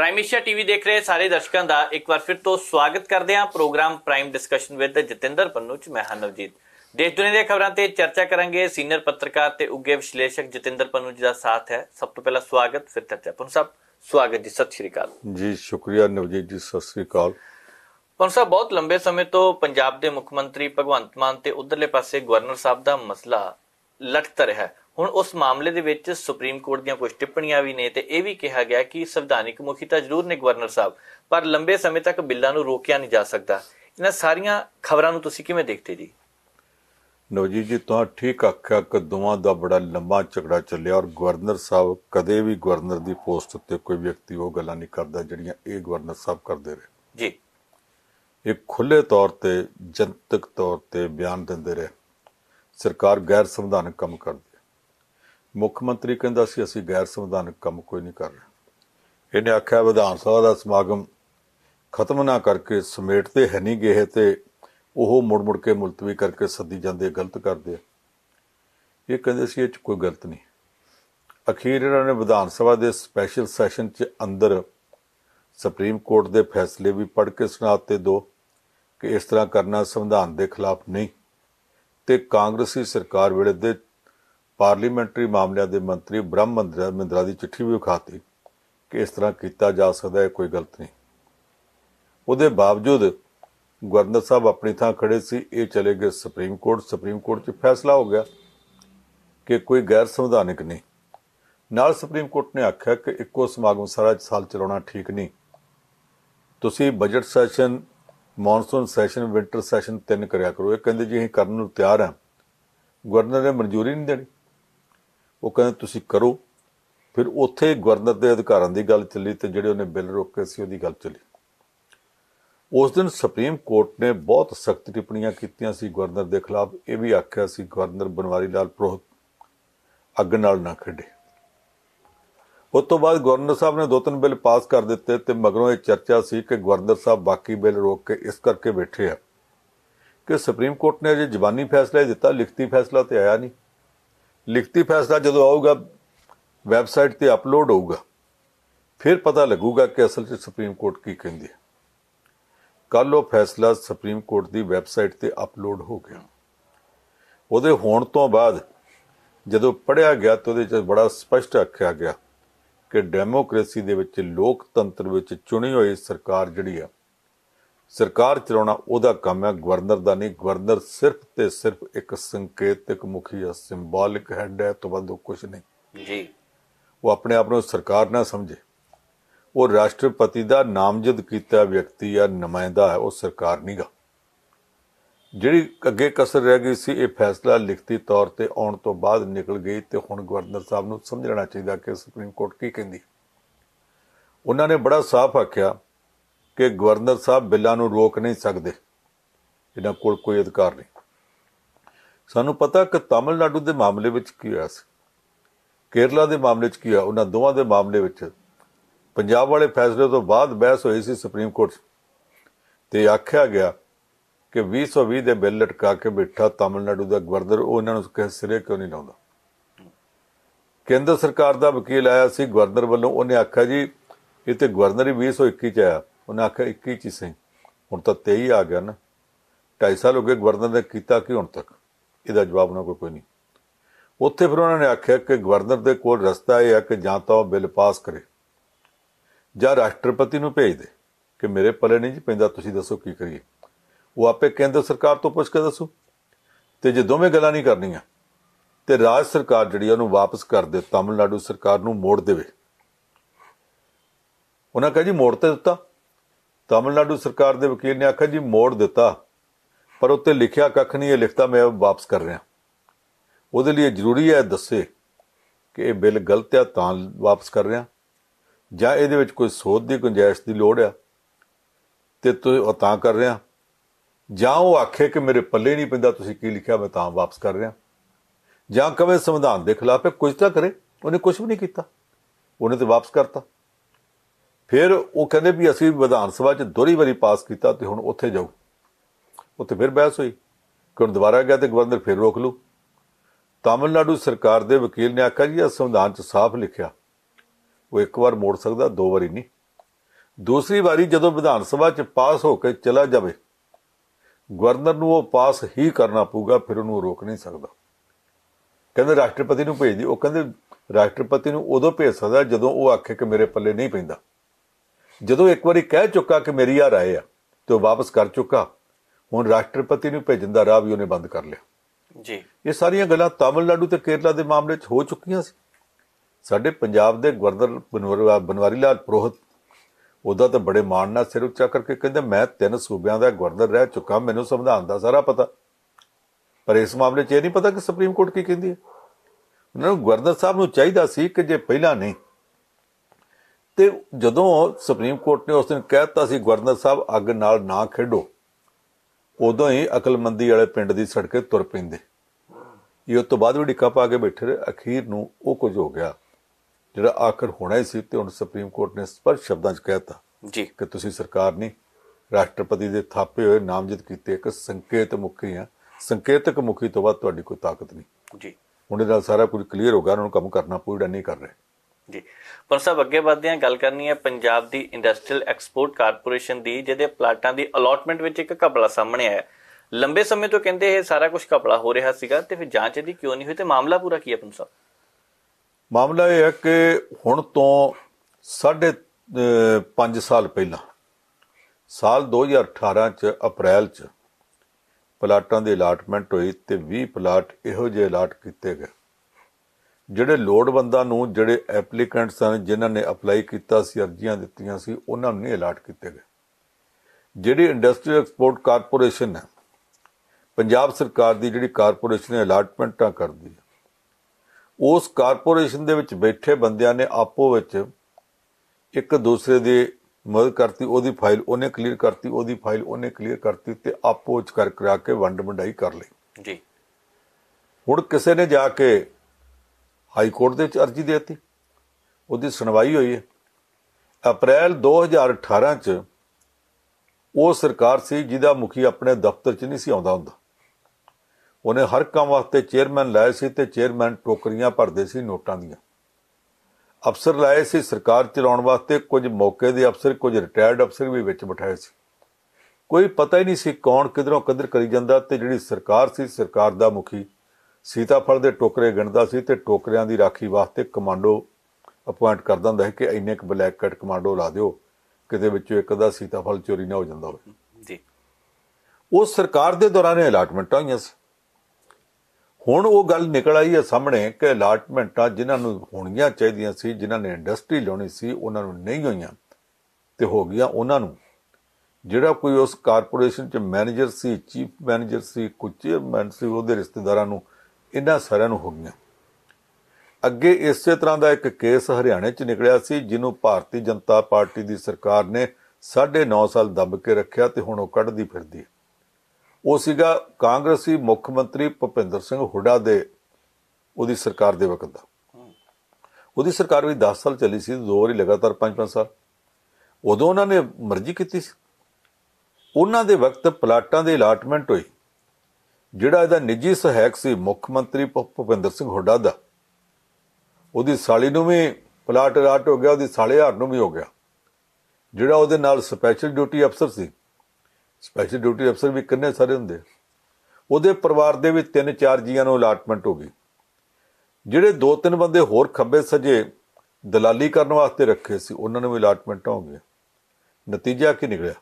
prime Asia TV ਦੇਖ ਰਹੇ ਸਾਰੇ ਦਰਸ਼ਕਾਂ ਦਾ ਇੱਕ ਵਾਰ ਫਿਰ ਤੋਂ ਸਵਾਗਤ ਕਰਦੇ ਹਾਂ program prime discussion with Jatinder Pannu ਚ ਮੈਂ ਹਨਵਜੀਤ ਦੇਸ਼ ਦੁਨੀਆ ਦੀਆਂ ਖਬਰਾਂ ਤੇ ਚਰਚਾ ਕਰਾਂਗੇ ਸੀਨੀਅਰ ਪੱਤਰਕਾਰ ਤੇ ਉੱਗੇ ਵਿਸ਼ਲੇਸ਼ਕ ਜਤਿੰਦਰ ਪੰਨੂ ਜੀ ਦਾ ਸਾਥ ਹੈ ਸਭ ਤੋਂ ਪਹਿਲਾਂ ਸਵਾਗਤ ਫਿਰ ਚਰਚਾ ਪੰਨੂ ਸਾਹਿਬ ਸਵਾਗਤ ਜੀ ਸਤਿ ਸ਼੍ਰੀ ਅਕਾਲ ਜੀ ਸ਼ੁਕਰੀਆ ਨਵਜੀਤ ਜੀ ਸਤਿ ਸ਼੍ਰੀ ਅਕਾਲ ਪੰਨੂ ਸਾਹਿਬ ਬਹੁਤ ਲੰਬੇ ਸਮੇਂ ਤੋਂ ਪੰਜਾਬ ਦੇ ਮੁੱਖ ਮੰਤਰੀ ਭਗਵੰਤ ਮਾਨ ਤੇ ਉਧਰਲੇ ਪਾਸੇ ਗਵਰਨਰ ਸਾਹਿਬ ਦਾ ਮਸਲਾ ਲਟਕਦਾ ਰਿਹਾ ਹੈ ਹੁਣ ਉਸ ਮਾਮਲੇ ਦੇ ਵਿੱਚ ਸੁਪਰੀਮ ਕੋਰਟ ਦੀਆਂ ਕੁਝ ਟਿੱਪਣੀਆਂ ਵੀ ਨੇ ਤੇ ਇਹ ਵੀ ਕਿਹਾ ਗਿਆ ਕਿ ਸੰਵਿਧਾਨਿਕ ਮੁਖੀਤਾ ਜ਼ਰੂਰ ਨੇ ਗਵਰਨਰ ਸਾਹਿਬ ਪਰ ਲੰਬੇ ਸਮੇਂ ਤੱਕ ਬਿੱਲਾਂ ਨੂੰ ਰੋਕਿਆ ਨਹੀਂ ਜਾ ਸਕਦਾ ਇਹਨਾਂ ਸਾਰੀਆਂ ਖਬਰਾਂ ਨੂੰ ਤੁਸੀਂ ਕਿਵੇਂ ਦੇਖਦੇ ਜੀ ਨਵਜੀਤ ਜੀ ਤਾਂ ਠੀਕ ਆਖਿਆ ਕਿ ਦੋਵਾਂ ਦਾ ਬੜਾ ਲੰਮਾ ਝਗੜਾ ਚੱਲਿਆ ਔਰ ਗਵਰਨਰ ਸਾਹਿਬ ਕਦੇ ਵੀ ਗਵਰਨਰ ਦੀ ਪੋਸਟ ਉੱਤੇ ਕੋਈ ਵਿਅਕਤੀ ਉਹ ਗੱਲਾਂ ਨਹੀਂ ਕਰਦਾ ਜਿਹੜੀਆਂ ਇਹ ਗਵਰਨਰ ਸਾਹਿਬ ਕਰਦੇ ਰਹੇ ਜੀ ਇਹ ਖੁੱਲੇ ਤੌਰ ਤੇ ਜਨਤਕ ਤੌਰ ਤੇ ਬਿਆਨ ਦਿੰਦੇ ਰਹੇ ਸਰਕਾਰ ਗੈਰ ਸੰਵਿਧਾਨਕ ਕੰਮ ਕਰਦੀ ਮੁੱਖ ਮੰਤਰੀ ਕਹਿੰਦਾ ਸੀ ਅਸੀਂ ਗੈਰ ਸੰਵਿਧਾਨਕ ਕੰਮ ਕੋਈ ਨਹੀਂ ਕਰ ਰਹੇ ਇਹਨੇ ਆਖਿਆ ਵਿਧਾਨ ਸਭਾ ਦਾ ਸਮਾਗਮ ਖਤਮ ਨਾ ਕਰਕੇ ਸਮੇਟਦੇ ਹੈ ਨਹੀਂ ਗਏ ਤੇ ਉਹ ਮੁੜ ਮੁੜ ਕੇ ਮੁਲਤਵੀ ਕਰਕੇ ਸੱਦੀ ਜਾਂਦੇ ਗਲਤ ਕਰਦੇ ਇਹ ਕਹਿੰਦੇ ਸੀ ਇਹ ਚ ਕੋਈ ਗਲਤ ਨਹੀਂ ਅਖੀਰ ਇਹਨਾਂ ਨੇ ਵਿਧਾਨ ਸਭਾ ਦੇ ਸਪੈਸ਼ਲ ਸੈਸ਼ਨ ਚ ਅੰਦਰ ਸੁਪਰੀਮ ਕੋਰਟ ਦੇ ਫੈਸਲੇ ਵੀ ਪੜ ਕੇ ਸੁਣਾਤੇ ਦੋ ਕਿ ਇਸ ਤਰ੍ਹਾਂ ਕਰਨਾ ਸੰਵਿਧਾਨ ਦੇ ਖਿਲਾਫ ਨਹੀਂ ਤੇ ਕਾਂਗਰਸੀ ਸਰਕਾਰ ਵੇਲੇ ਦੇ ਪਾਰਲੀਮੈਂਟਰੀ ਮਾਮਲਿਆਂ ਦੇ ਮੰਤਰੀ ਬ੍ਰਹਮ ਮੰਦਰਾ ਦੀ ਚਿੱਠੀ ਵੀ ਖਾਤੀ ਕਿ ਇਸ ਤਰ੍ਹਾਂ ਕੀਤਾ ਜਾ ਸਕਦਾ ਹੈ ਕੋਈ ਗਲਤ ਨਹੀਂ ਉਹਦੇ ਬਾਵਜੂਦ ਗਵਰਨਰ ਸਾਹਿਬ ਆਪਣੀ ਥਾਂ ਖੜੇ ਸੀ ਇਹ ਚਲੇ ਗਏ ਸੁਪਰੀਮ ਕੋਰਟ ਸੁਪਰੀਮ ਕੋਰਟ 'ਚ ਫੈਸਲਾ ਹੋ ਗਿਆ ਕਿ ਕੋਈ ਗੈਰ ਸੰਵਿਧਾਨਿਕ ਨਹੀਂ ਨਾਲ ਸੁਪਰੀਮ ਕੋਰਟ ਨੇ ਆਖਿਆ ਕਿ ਇੱਕੋ ਸਮਾਗਮ ਸਾਰਾ ਸਾਲ ਚਲਾਉਣਾ ਠੀਕ ਨਹੀਂ ਤੁਸੀਂ budget session monsoon session winter session ਤਿੰਨ ਕਰਿਆ ਕਰੋ ਇਹ ਕਹਿੰਦੇ ਜੀ ਅਸੀਂ ਕਰਨ ਨੂੰ ਤਿਆਰ ਆ ਗਵਰਨਰ ਨੇ ਮਨਜ਼ੂਰੀ ਨਹੀਂ ਦੇਣੀ ਉਹ ਕਹਿੰਦੇ ਤੁਸੀਂ ਕਰੋ ਫਿਰ ਉੱਥੇ ਗਵਰਨਰ ਦੇ ਅਧਿਕਾਰਾਂ ਦੀ ਗੱਲ ਚੱਲੀ ਤੇ ਜਿਹੜੇ ਉਹਨੇ ਬਿੱਲ ਰੋਕੇ ਸੀ ਉਹਦੀ ਗੱਲ ਚੱਲੀ ਉਸ ਦਿਨ ਸੁਪਰੀਮ ਕੋਰਟ ਨੇ ਬਹੁਤ ਸਖਤ ਟਿੱਪਣੀਆਂ ਕੀਤੀਆਂ ਸੀ ਗਵਰਨਰ ਦੇ ਖਿਲਾਫ ਇਹ ਵੀ ਆਖਿਆ ਸੀ ਗਵਰਨਰ ਬਨਵਾਰੀ ਲਾਲ ਪ੍ਰੋਹਤ ਅੱਗ ਨਾਲ ਨਾ ਖੜੇ ਉਸ ਤੋਂ ਬਾਅਦ ਗਵਰਨਰ ਸਾਹਿਬ ਨੇ ਦੋ ਤਿੰਨ ਬਿੱਲ ਪਾਸ ਕਰ ਦਿੱਤੇ ਤੇ ਮਗਰੋਂ ਇਹ ਚਰਚਾ ਸੀ ਕਿ ਗਵਰਨਰ ਸਾਹਿਬ ਬਾਕੀ ਬਿੱਲ ਰੋਕ ਕੇ ਇਸ ਕਰਕੇ ਬੈਠੇ ਆ ਕਿ ਸੁਪਰੀਮ ਕੋਰਟ ਨੇ ਅਜੇ ਜ਼ਬਾਨੀ ਫੈਸਲਾ ਦਿੱਤਾ ਲਿਖਤੀ ਫੈਸਲਾ ਤੇ ਆਇਆ ਨਹੀਂ ਲਿਖਤੀ ਫੈਸਲਾ ਜਦੋਂ ਆਊਗਾ ਵੈਬਸਾਈਟ ਤੇ ਅਪਲੋਡ ਹੋਊਗਾ ਫਿਰ ਪਤਾ ਲੱਗੂਗਾ ਕਿ ਅਸਲ 'ਚ ਸੁਪਰੀਮ ਕੋਰਟ ਕੀ ਕਹਿੰਦੀ ਹੈ ਕੱਲ ਉਹ ਫੈਸਲਾ ਸੁਪਰੀਮ ਕੋਰਟ ਦੀ ਵੈਬਸਾਈਟ ਤੇ ਅਪਲੋਡ ਹੋ ਗਿਆ ਉਹਦੇ ਹੋਣ ਤੋਂ ਬਾਅਦ ਜਦੋਂ ਪੜਿਆ ਗਿਆ ਤਾਂ ਉਹਦੇ 'ਚ ਬੜਾ ਸਪਸ਼ਟ ਆਖਿਆ ਗਿਆ ਕਿ ਡੈਮੋਕ੍ਰੇਸੀ ਦੇ ਵਿੱਚ ਲੋਕਤੰਤਰ ਵਿੱਚ ਚੁਣੀ ਹੋਈ ਸਰਕਾਰ ਜਿਹੜੀ ਆ ਸਰਕਾਰ ਚਲਾਉਣਾ ਉਹਦਾ ਕੰਮ ਹੈ ਗਵਰਨਰ ਦਾ ਨਹੀਂ ਗਵਰਨਰ ਸਿਰਫ ਤੇ ਸਿਰਫ ਇੱਕ ਸੰਕੇਤਕ ਮੁਖੀ ਹੈ ਸਿੰਬੋਲਿਕ ਹੈਡ ਹੈ ਤੋਂ ਵੱਧ ਕੁਝ ਨਹੀਂ ਜੀ ਉਹ ਆਪਣੇ ਆਪ ਨੂੰ ਸਰਕਾਰ ਨਾ ਸਮਝੇ ਉਹ ਰਾਸ਼ਟਰਪਤੀ ਦਾ ਨਾਮਜ਼ਦ ਕੀਤਾ ਵਿਅਕਤੀ ਜਾਂ ਨੁਮਾਇੰਦਾ ਹੈ ਉਹ ਸਰਕਾਰ ਨਹੀਂਗਾ ਜਿਹੜੀ ਅੱਗੇ ਕਸਰ ਰਹਿ ਗਈ ਸੀ ਇਹ ਫੈਸਲਾ ਲਿਖਤੀ ਤੌਰ ਤੇ ਆਉਣ ਤੋਂ ਬਾਅਦ ਨਿਕਲ ਗਈ ਤੇ ਹੁਣ ਗਵਰਨਰ ਸਾਹਿਬ ਨੂੰ ਸਮਝਣਾ ਚਾਹੀਦਾ ਕਿ ਸੁਪਰੀਮ ਕੋਰਟ ਕੀ ਕਹਿੰਦੀ ਉਹਨਾਂ ਨੇ ਬੜਾ ਸਾਫ਼ ਆਖਿਆ ਕਿ ਗਵਰਨਰ ਸਾਹਿਬ ਬਿੱਲਾਂ ਨੂੰ ਰੋਕ ਨਹੀਂ ਸਕਦੇ ਇਹਨਾਂ ਕੋਲ ਕੋਈ ਅਧਿਕਾਰ ਨਹੀਂ ਸਾਨੂੰ ਪਤਾ ਕਿ ਤਾਮਿਲਨਾਡੂ ਦੇ ਮਾਮਲੇ ਵਿੱਚ ਕੀ ਹੋਇਆ ਸੀ ਕੇਰਲਾ ਦੇ ਮਾਮਲੇ 'ਚ ਕੀ ਹੋਇਆ ਉਹਨਾਂ ਦੋਵਾਂ ਦੇ ਮਾਮਲੇ ਵਿੱਚ ਪੰਜਾਬ ਵਾਲੇ ਫੈਸਲੇ ਤੋਂ ਬਾਅਦ ਬਹਿਸ ਹੋਈ ਸੀ ਸੁਪਰੀਮ ਕੋਰਟ ਤੇ ਆਖਿਆ ਗਿਆ ਕਿ 2020 ਦੇ ਬਿੱਲ ਲਟਕਾ ਕੇ ਬਿਠਾ ਤਾਮਿਲਨਾਡੂ ਦਾ ਗਵਰਨਰ ਉਹ ਇਹਨਾਂ ਨੂੰ ਕਿਸੇ ਸਿਰੇ ਕਿਉਂ ਨਹੀਂ ਲਾਉਂਦਾ ਕੇਂਦਰ ਸਰਕਾਰ ਦਾ ਵਕੀਲ ਆਇਆ ਸੀ ਗਵਰਨਰ ਵੱਲੋਂ ਉਹਨੇ ਆਖਿਆ ਜੀ ਇਹ ਤੇ ਗਵਰਨਰ ਹੀ 2021 ਚ ਆਇਆ ਉਹਨੇ ਆਖਿਆ 21 ਚ ਸੀ ਹੁਣ ਤਾਂ 23 ਆ ਗਿਆ ਨਾ 2.5 ਸਾਲ ਹੋ ਗਏ ਗਵਰਨਰ ਨੇ ਕੀਤਾ ਕਿ ਹੁਣ ਤੱਕ ਇਹਦਾ ਜਵਾਬ ਉਹਨਾਂ ਕੋਈ ਨਹੀਂ ਉੱਥੇ ਫਿਰ ਉਹਨਾਂ ਨੇ ਆਖਿਆ ਕਿ ਗਵਰਨਰ ਦੇ ਕੋਲ ਰਸਤਾ ਇਹ ਹੈ ਕਿ ਜਾਂ ਤਾਂ ਉਹ ਬਿੱਲ ਪਾਸ ਕਰੇ ਜਾਂ ਰਾਸ਼ਟਰਪਤੀ ਨੂੰ ਭੇਜ ਦੇ ਕਿ ਮੇਰੇ ਪੱਲੇ ਨਹੀਂ ਜੀ ਪੈਂਦਾ ਤੁਸੀਂ ਦੱਸੋ ਕੀ ਕਰੀਏ ਉਹ ਆਪੇ ਕੇਂਦਰ ਸਰਕਾਰ ਤੋਂ ਪੁੱਛ ਕੇ ਦੱਸੋ ਤੇ ਜੇ ਦੋਵੇਂ ਗੱਲਾਂ ਨਹੀਂ ਕਰਨੀਆਂ ਤੇ ਰਾਜ ਸਰਕਾਰ ਜਿਹੜੀ ਉਹਨੂੰ ਵਾਪਸ ਕਰ ਦੇ ਤਾਮਿਲਨਾਡੂ ਸਰਕਾਰ ਨੂੰ ਮੋੜ ਦੇਵੇ ਉਹਨਾਂ ਕਹੇ ਜੀ ਮੋੜ ਤੇ ਦਿੱਤਾ ਤਾਮਿਲਨਾਡੂ ਸਰਕਾਰ ਦੇ ਵਕੀਲ ਨੇ ਆਖਿਆ ਜੀ ਮੋੜ ਦਿੱਤਾ ਪਰ ਉੱਤੇ ਲਿਖਿਆ ਕੱਖ ਨਹੀਂ ਇਹ ਲਿਖਤਾ ਮੈਂ ਵਾਪਸ ਕਰ ਰਿਹਾ ਉਹਦੇ ਲਈ ਜ਼ਰੂਰੀ ਹੈ ਦੱਸੇ ਕਿ ਇਹ ਬਿੱਲ ਗਲਤ ਹੈ ਤਾਂ ਵਾਪਸ ਕਰ ਰਿਹਾ ਜਾਂ ਇਹਦੇ ਵਿੱਚ ਕੋਈ ਸੋਧ ਦੀ ਗੁੰਜਾਇਸ਼ ਦੀ ਲੋੜ ਆ ਤੇ ਤੂੰ ਤਾਂ ਕਰ ਰਿਹਾ ਜਾਂ ਉਹ ਆਖੇ ਕਿ ਮੇਰੇ ਪੱਲੇ ਨਹੀਂ ਪੈਂਦਾ ਤੁਸੀਂ ਕੀ ਲਿਖਿਆ ਮੈਂ ਤਾਂ ਵਾਪਸ ਕਰ ਰਿਹਾ ਜਾਂ ਕਵੇ ਸੰਵਿਧਾਨ ਦੇ ਖਿਲਾਫ ਕੁਝ ਤਾਂ ਕਰੇ ਉਹਨੇ ਕੁਝ ਵੀ ਨਹੀਂ ਕੀਤਾ ਉਹਨੇ ਤੇ ਵਾਪਸ ਕਰਤਾ ਫਿਰ ਉਹ ਕਹਿੰਦੇ ਵੀ ਅਸੀਂ ਵਿਧਾਨ ਸਭਾ 'ਚ ਦੋਰੀ ਵਾਰੀ ਪਾਸ ਕੀਤਾ ਤੇ ਹੁਣ ਉੱਥੇ ਜਾਓ ਉੱਥੇ ਫਿਰ ਬਹਿਸ ਹੋਈ ਕਿ ਹੁਣ ਦੁਬਾਰਾ ਗਿਆ ਤੇ ਗਵਰਨਰ ਫਿਰ ਰੋਕ ਲੂ ਤਾਮਿਲਨਾਡੂ ਸਰਕਾਰ ਦੇ ਵਕੀਲ ਨੇ ਆਖਿਆ ਜੀ ਇਹ ਸੰਵਿਧਾਨ 'ਚ ਸਾਫ਼ ਲਿਖਿਆ ਉਹ ਇੱਕ ਵਾਰ ਮੋੜ ਸਕਦਾ ਦੋ ਵਾਰੀ ਨਹੀਂ ਦੂਸਰੀ ਵਾਰੀ ਜਦੋਂ ਵਿਧਾਨ ਸਭਾ 'ਚ ਪਾਸ ਹੋ ਕੇ ਚਲਾ ਜਾਵੇ ਗਵਰਨਰ ਨੂੰ ਉਹ ਪਾਸ ਹੀ ਕਰਨਾ ਪਊਗਾ ਫਿਰ ਉਹਨੂੰ ਰੋਕ ਨਹੀਂ ਸਕਦਾ ਕਹਿੰਦੇ ਰਾਸ਼ਟਰਪਤੀ ਨੂੰ ਭੇਜ ਦੀ ਉਹ ਕਹਿੰਦੇ ਰਾਸ਼ਟਰਪਤੀ ਨੂੰ ਉਦੋਂ ਭੇਜ ਸਕਦਾ ਜਦੋਂ ਉਹ ਆਖੇ ਕਿ ਮੇਰੇ ਪੱਲੇ ਨਹੀਂ ਪੈਂਦਾ ਜਦੋਂ ਇੱਕ ਵਾਰੀ ਕਹਿ ਚੁੱਕਾ ਕਿ ਮੇਰੀ ਆ ਰਾਏ ਆ ਤੇ ਉਹ ਵਾਪਸ ਕਰ ਚੁੱਕਾ ਹੁਣ ਰਾਸ਼ਟਰਪਤੀ ਨੂੰ ਭੇਜਣ ਦਾ ਰਾਹ ਵੀ ਉਹਨੇ ਬੰਦ ਕਰ ਲਿਆ ਜੀ ਇਹ ਸਾਰੀਆਂ ਗੱਲਾਂ ਤਾਮਿਲਨਾਡੂ ਤੇ ਕੇਰਲਾ ਦੇ ਮਾਮਲੇ 'ਚ ਹੋ ਚੁੱਕੀਆਂ ਸੀ ਸਾਡੇ ਪੰਜਾਬ ਦੇ ਗਵਰਨਰ ਬਨਵਾਰੀ ਲਾਲ ਪ੍ਰੋਹਤ ਉਹਦਾ ਤਾਂ ਬੜੇ ਮਾਣ ਨਾਲ ਸਿਰ ਉੱਚਾ ਕਰਕੇ ਕਹਿੰਦਾ ਮੈਂ ਤਿੰਨ ਸੂਬਿਆਂ ਦਾ ਗਵਰਨਰ ਰਹਿ ਚੁੱਕਾ ਮੈਨੂੰ ਸੰਵਿਧਾਨ ਦਾ ਸਾਰਾ ਪਤਾ ਪਰ ਇਸ ਮਾਮਲੇ 'ਚ ਇਹ ਨਹੀਂ ਪਤਾ ਕਿ ਸੁਪਰੀਮ ਕੋਰਟ ਕੀ ਕਹਿੰਦੀ ਹੈ ਉਹਨਾਂ ਨੂੰ ਗਵਰਨਰ ਸਾਹਿਬ ਨੂੰ ਚਾਹੀਦਾ ਸੀ ਕਿ ਜੇ ਪਹਿਲਾਂ ਨਹੀਂ ਤੇ ਜਦੋਂ ਸੁਪਰੀਮ ਕੋਰਟ ਨੇ ਉਸ ਦਿਨ ਕਹਿਤਾ ਸੀ ਗਵਰਨਰ ਸਾਹਿਬ ਅੱਗ ਨਾਲ ਨਾ ਖੇਡੋ ਉਦੋਂ ਹੀ ਅਕਲਮੰਦੀ ਵਾਲੇ ਪਿੰਡ ਦੀ ਸੜਕੇ ਤੁਰ ਪੈਂਦੇ ਇਹ ਉਸ ਤੋਂ ਬਾਅਦ ਵੀ ਡਿੱਕਾ ਪਾ ਕੇ ਬੈਠੇ ਰਹੇ ਅਖੀਰ ਨੂੰ ਉਹ ਕੁਝ ਹੋ ਗਿਆ ਜਿਹੜਾ ਆਖਰ ਹੋਣਾ ਹੀ ਸੀ ਤੇ ਹੁਣ ਸੁਪਰੀਮ ਕੋਰਟ ਨੇ ਸਪਸ਼ਟ ਸ਼ਬਦਾਂ 'ਚ ਕਹਿਤਾ ਜੀ ਕਿ ਤੁਸੀਂ ਸਰਕਾਰ ਨਹੀਂ ਰਾਸ਼ਟਰਪਤੀ ਦੇ ਥਾਪੇ ਹੋਏ ਨਾਮਜ਼ਦ ਕੀਤੇ ਇੱਕ ਸੰਕੇਤ ਮੁਖੀ ਆ ਸੰਕੇਤਕ ਮੁਖੀ ਤੋਂ ਬਾਅਦ ਤੁਹਾਡੀ ਕੋਈ ਤਾਕਤ ਨਹੀਂ ਜੀ ਹੁਣ ਨਾਲ ਸਾਰਾ ਕੁਝ ਕਲੀਅਰ ਹੋ ਗਿਆ ਉਹਨਾਂ ਨੂੰ ਕੰਮ ਕਰਨਾ ਪੂਰਾ ਨਹੀਂ ਕਰ ਰਹੇ ਜੀ ਪਰ ਸਾਹਿਬ ਅੱਗੇ ਵਧਦੇ ਹਾਂ ਗੱਲ ਕਰਨੀ ਹੈ ਪੰਜਾਬ ਦੀ ਇੰਡਸਟਰੀਅਲ ਐਕਸਪੋਰਟ ਕਾਰਪੋਰੇਸ਼ਨ ਦੀ ਜਿਹਦੇ ਪਲਾਟਾਂ ਦੀ ਅਲਾਟਮੈਂਟ ਵਿੱਚ ਇੱਕ ਘਪਲਾ ਸਾਹਮਣੇ ਆਇਆ ਲੰਬੇ ਸਮੇਂ ਤੋਂ ਕਹਿੰਦੇ ਇਹ ਸਾਰਾ ਕੁਝ ਘਪਲਾ ਹੋ ਰਿਹਾ ਸੀਗਾ ਤੇ ਫਿਰ ਜਾਂਚ ਇਹਦੀ ਕਿਉਂ ਨਹੀਂ ਹੋਈ ਤੇ ਮਾਮਲਾ ਪੂਰਾ ਕੀ ਹੈ ਪੰਨ ਸਾਹਿਬ ਮਾਮਲਾ ਇਹ ਹੈ ਕਿ ਹੁਣ ਤੋਂ 5.5 ਸਾਲ ਪਹਿਲਾਂ ਸਾਲ 2018 ਚ ਅਪ੍ਰੈਲ ਚ ਪਲਾਟਾਂ ਦੀ ਅਲਾਟਮੈਂਟ ਹੋਈ ਤੇ 20 ਪਲਾਟ ਇਹੋ ਜਿਹੇ ਅਲਾਟ ਕੀਤੇ ਗਏ ਜਿਹੜੇ ਲੋੜਵੰਦਾਂ ਨੂੰ ਜਿਹੜੇ ਐਪਲੀਕੈਂਟਸ ਸਨ ਜਿਨ੍ਹਾਂ ਨੇ ਅਪਲਾਈ ਕੀਤਾ ਸੀ ਅਰਜ਼ੀਆਂ ਦਿੱਤੀਆਂ ਸੀ ਉਹਨਾਂ ਨੂੰ ਨਹੀਂ ਅਲਾਟ ਕੀਤੇ ਗਏ ਜਿਹੜੀ ਇੰਡਸਟਰੀ ਐਕਸਪੋਰਟ ਕਾਰਪੋਰੇਸ਼ਨ ਹੈ ਪੰਜਾਬ ਸਰਕਾਰ ਦੀ ਜਿਹੜੀ ਕਾਰਪੋਰੇਸ਼ਨ ਨੇ ਅਲਾਟਮੈਂਟਾਂ ਕਰਦੀ ਹੈ ਉਸ ਕਾਰਪੋਰੇਸ਼ਨ ਦੇ ਵਿੱਚ ਬੈਠੇ ਬੰਦਿਆਂ ਨੇ ਆਪੋ ਵਿੱਚ ਇੱਕ ਦੂਸਰੇ ਦੀ ਮਦਦ ਕਰਤੀ ਉਹਦੀ ਫਾਈਲ ਉਹਨੇ ਕਲੀਅਰ ਕਰਤੀ ਉਹਦੀ ਫਾਈਲ ਉਹਨੇ ਕਲੀਅਰ ਕਰਤੀ ਤੇ ਆਪੋ ਵਿੱਚ ਕਰ ਕਰਾ ਕੇ ਵੰਡ ਵੰਡਾਈ ਕਰ ਲਈ ਜੀ ਹੁਣ ਕਿਸੇ ਨੇ ਜਾ ਕੇ ਹਾਈ ਕੋਰਟ ਦੇ ਵਿੱਚ ਅਰਜ਼ੀ ਦਿੱਤੀ ਉਹਦੀ ਸੁਣਵਾਈ ਹੋਈ ਹੈ ਅਪ੍ਰੈਲ 2018 ਚ ਉਹ ਸਰਕਾਰ ਸੀ ਜਿਹਦਾ ਮੁਖੀ ਆਪਣੇ ਦਫ਼ਤਰ 'ਚ ਨਹੀਂ ਸੀ ਆਉਂਦਾ ਹੁੰਦਾ ਉਹਨੇ ਹਰ ਕੰਮ ਵਾਸਤੇ ਚੇਅਰਮੈਨ ਲਾਇਆ ਸੀ ਤੇ ਚੇਅਰਮੈਨ ਟੋਕਰੀਆਂ ਭਰਦੇ ਸੀ ਨੋਟਾਂ ਦੀਆਂ ਅਫਸਰ ਲਾਏ ਸੀ ਸਰਕਾਰ ਚਲਾਉਣ ਵਾਸਤੇ ਕੁਝ ਮੌਕੇ ਦੇ ਅਫਸਰ ਕੁਝ ਰਿਟਾਇਰਡ ਅਫਸਰ ਵੀ ਵਿੱਚ ਬਿਠਾਏ ਸੀ ਕੋਈ ਪਤਾ ਹੀ ਨਹੀਂ ਸੀ ਕੌਣ ਕਿਧਰੋਂ ਕਦਰ ਕਰੀ ਜਾਂਦਾ ਤੇ ਜਿਹੜੀ ਸਰਕਾਰ ਸੀ ਸਰਕਾਰ ਦਾ ਮੁਖੀ ਸੀਤਾਫਲ ਦੇ ਟੋਕਰੇ ਗਿਣਦਾ ਸੀ ਤੇ ਟੋਕਰਿਆਂ ਦੀ ਰਾਖੀ ਵਾਸਤੇ ਕਮਾਂਡੋ ਅਪਾਇੰਟ ਕਰ ਦਿੰਦਾ ਹੈ ਕਿ ਇੰਨੇ ਇੱਕ ਬਲੈਕ ਕਟ ਕਮਾਂਡੋ ਲਾ ਦਿਓ ਕਿਤੇ ਵਿੱਚੋਂ ਇੱਕ ਦਾ ਸੀਤਾਫਲ ਚੋਰੀ ਨਾ ਹੋ ਜਾਂਦਾ ਹੋਵੇ ਜੀ ਉਸ ਸਰਕਾਰ ਦੇ ਦੌਰਾਨ ਅਲਾਟਮੈਂਟਾਂ ਹੋਈਆਂ ਸੀ ਹੁਣ ਉਹ ਗੱਲ ਨਿਕਲ ਆਈ ਹੈ ਸਾਹਮਣੇ ਕਿ ਅਲਾਟਮੈਂਟਾਂ ਜਿਨ੍ਹਾਂ ਨੂੰ ਹੋਣੀਆਂ ਚਾਹੀਦੀਆਂ ਸੀ ਜਿਨ੍ਹਾਂ ਨੇ ਇੰਡਸਟਰੀ ਲਾਉਣੀ ਸੀ ਉਹਨਾਂ ਨੂੰ ਨਹੀਂ ਹੋਈਆਂ ਤੇ ਹੋ ਗਈਆਂ ਉਹਨਾਂ ਨੂੰ ਜਿਹੜਾ ਕੋਈ ਉਸ ਕਾਰਪੋਰੇਸ਼ਨ 'ਚ ਮੈਨੇਜਰ ਸੀ ਚੀਫ ਮੈਨੇਜਰ ਸੀ ਕੁਚੇ ਚੇਅਰਮੈਨ ਸੀ ਉਹਦੇ ਰਿਸ਼ਤੇਦਾਰਾਂ ਨੂੰ ਇਹਨਾਂ ਸਾਰਿਆਂ ਨੂੰ ਹੋ ਗਈਆਂ ਅੱਗੇ ਇਸੇ ਤਰ੍ਹਾਂ ਦਾ ਇੱਕ ਕੇਸ ਹਰਿਆਣੇ 'ਚ ਨਿਕਲਿਆ ਸੀ ਜਿਹਨੂੰ ਭਾਰਤੀ ਜਨਤਾ ਪਾਰਟੀ ਦੀ ਸਰਕਾਰ ਨੇ 9.5 ਸਾਲ ਦੱਬ ਕੇ ਰੱਖਿਆ ਤੇ ਹੁਣ ਉਹ ਕੱਢਦੀ ਫਿਰਦੀ ਹੈ ਉਹ ਸੀਗਾ ਕਾਂਗਰਸੀ ਮੁੱਖ ਮੰਤਰੀ ਭੁਪਿੰਦਰ ਸਿੰਘ ਹੁੱਡਾ ਦੇ ਉਹਦੀ ਸਰਕਾਰ ਦੇ ਵਕਤ ਦਾ ਉਹਦੀ ਸਰਕਾਰ ਵੀ 10 ਸਾਲ ਚੱਲੀ ਸੀ ਜ਼ੋਰ ਹੀ ਲਗਾਤਾਰ 5-5 ਸਾਲ ਉਦੋਂ ਉਹਨਾਂ ਨੇ ਮਰਜ਼ੀ ਕੀਤੀ ਸੀ ਉਹਨਾਂ ਦੇ ਵਕਤ ਪਲਾਟਾਂ ਦੇ ਅਲਾਟਮੈਂਟ ਹੋਈ ਜਿਹੜਾ ਇਹਦਾ ਨਿੱਜੀ ਸਹਾਇਕ ਸੀ ਮੁੱਖ ਮੰਤਰੀ ਭੁਪਿੰਦਰ ਸਿੰਘ ਹੁੱਡਾ ਦਾ ਉਹਦੀ ਸਾਲੀ ਨੂੰ ਵੀ ਪਲਾਟ ਰਾਟ ਹੋ ਗਿਆ ਉਹਦੀ ਸਾਲੇ ਹਰ ਨੂੰ ਵੀ ਹੋ ਗਿਆ ਜਿਹੜਾ ਉਹਦੇ ਨਾਲ ਸਪੈਸ਼ਲ ਡਿਊਟੀ ਅਫਸਰ ਸੀ ਸਪੈਸ਼ਲ ਡਿਊਟੀ ਅਫਸਰ ਵੀ ਕਿੰਨੇ ਸਾਰੇ ਹੁੰਦੇ ਉਹਦੇ ਪਰਿਵਾਰ ਦੇ ਵੀ ਤਿੰਨ ਚਾਰ ਜੀਆਂ ਨੂੰ ਅਲਾਟਮੈਂਟ ਹੋ ਗਈ ਜਿਹੜੇ ਦੋ ਤਿੰਨ ਬੰਦੇ ਹੋਰ ਖੱਬੇ ਸਜੇ ਦਲਾਲੀ ਕਰਨ ਵਾਸਤੇ ਰੱਖੇ ਸੀ ਉਹਨਾਂ ਨੂੰ ਵੀ ਅਲਾਟਮੈਂਟਾਂ ਹੋ ਗਈਆਂ ਨਤੀਜਾ ਕੀ ਨਿਕਲਿਆ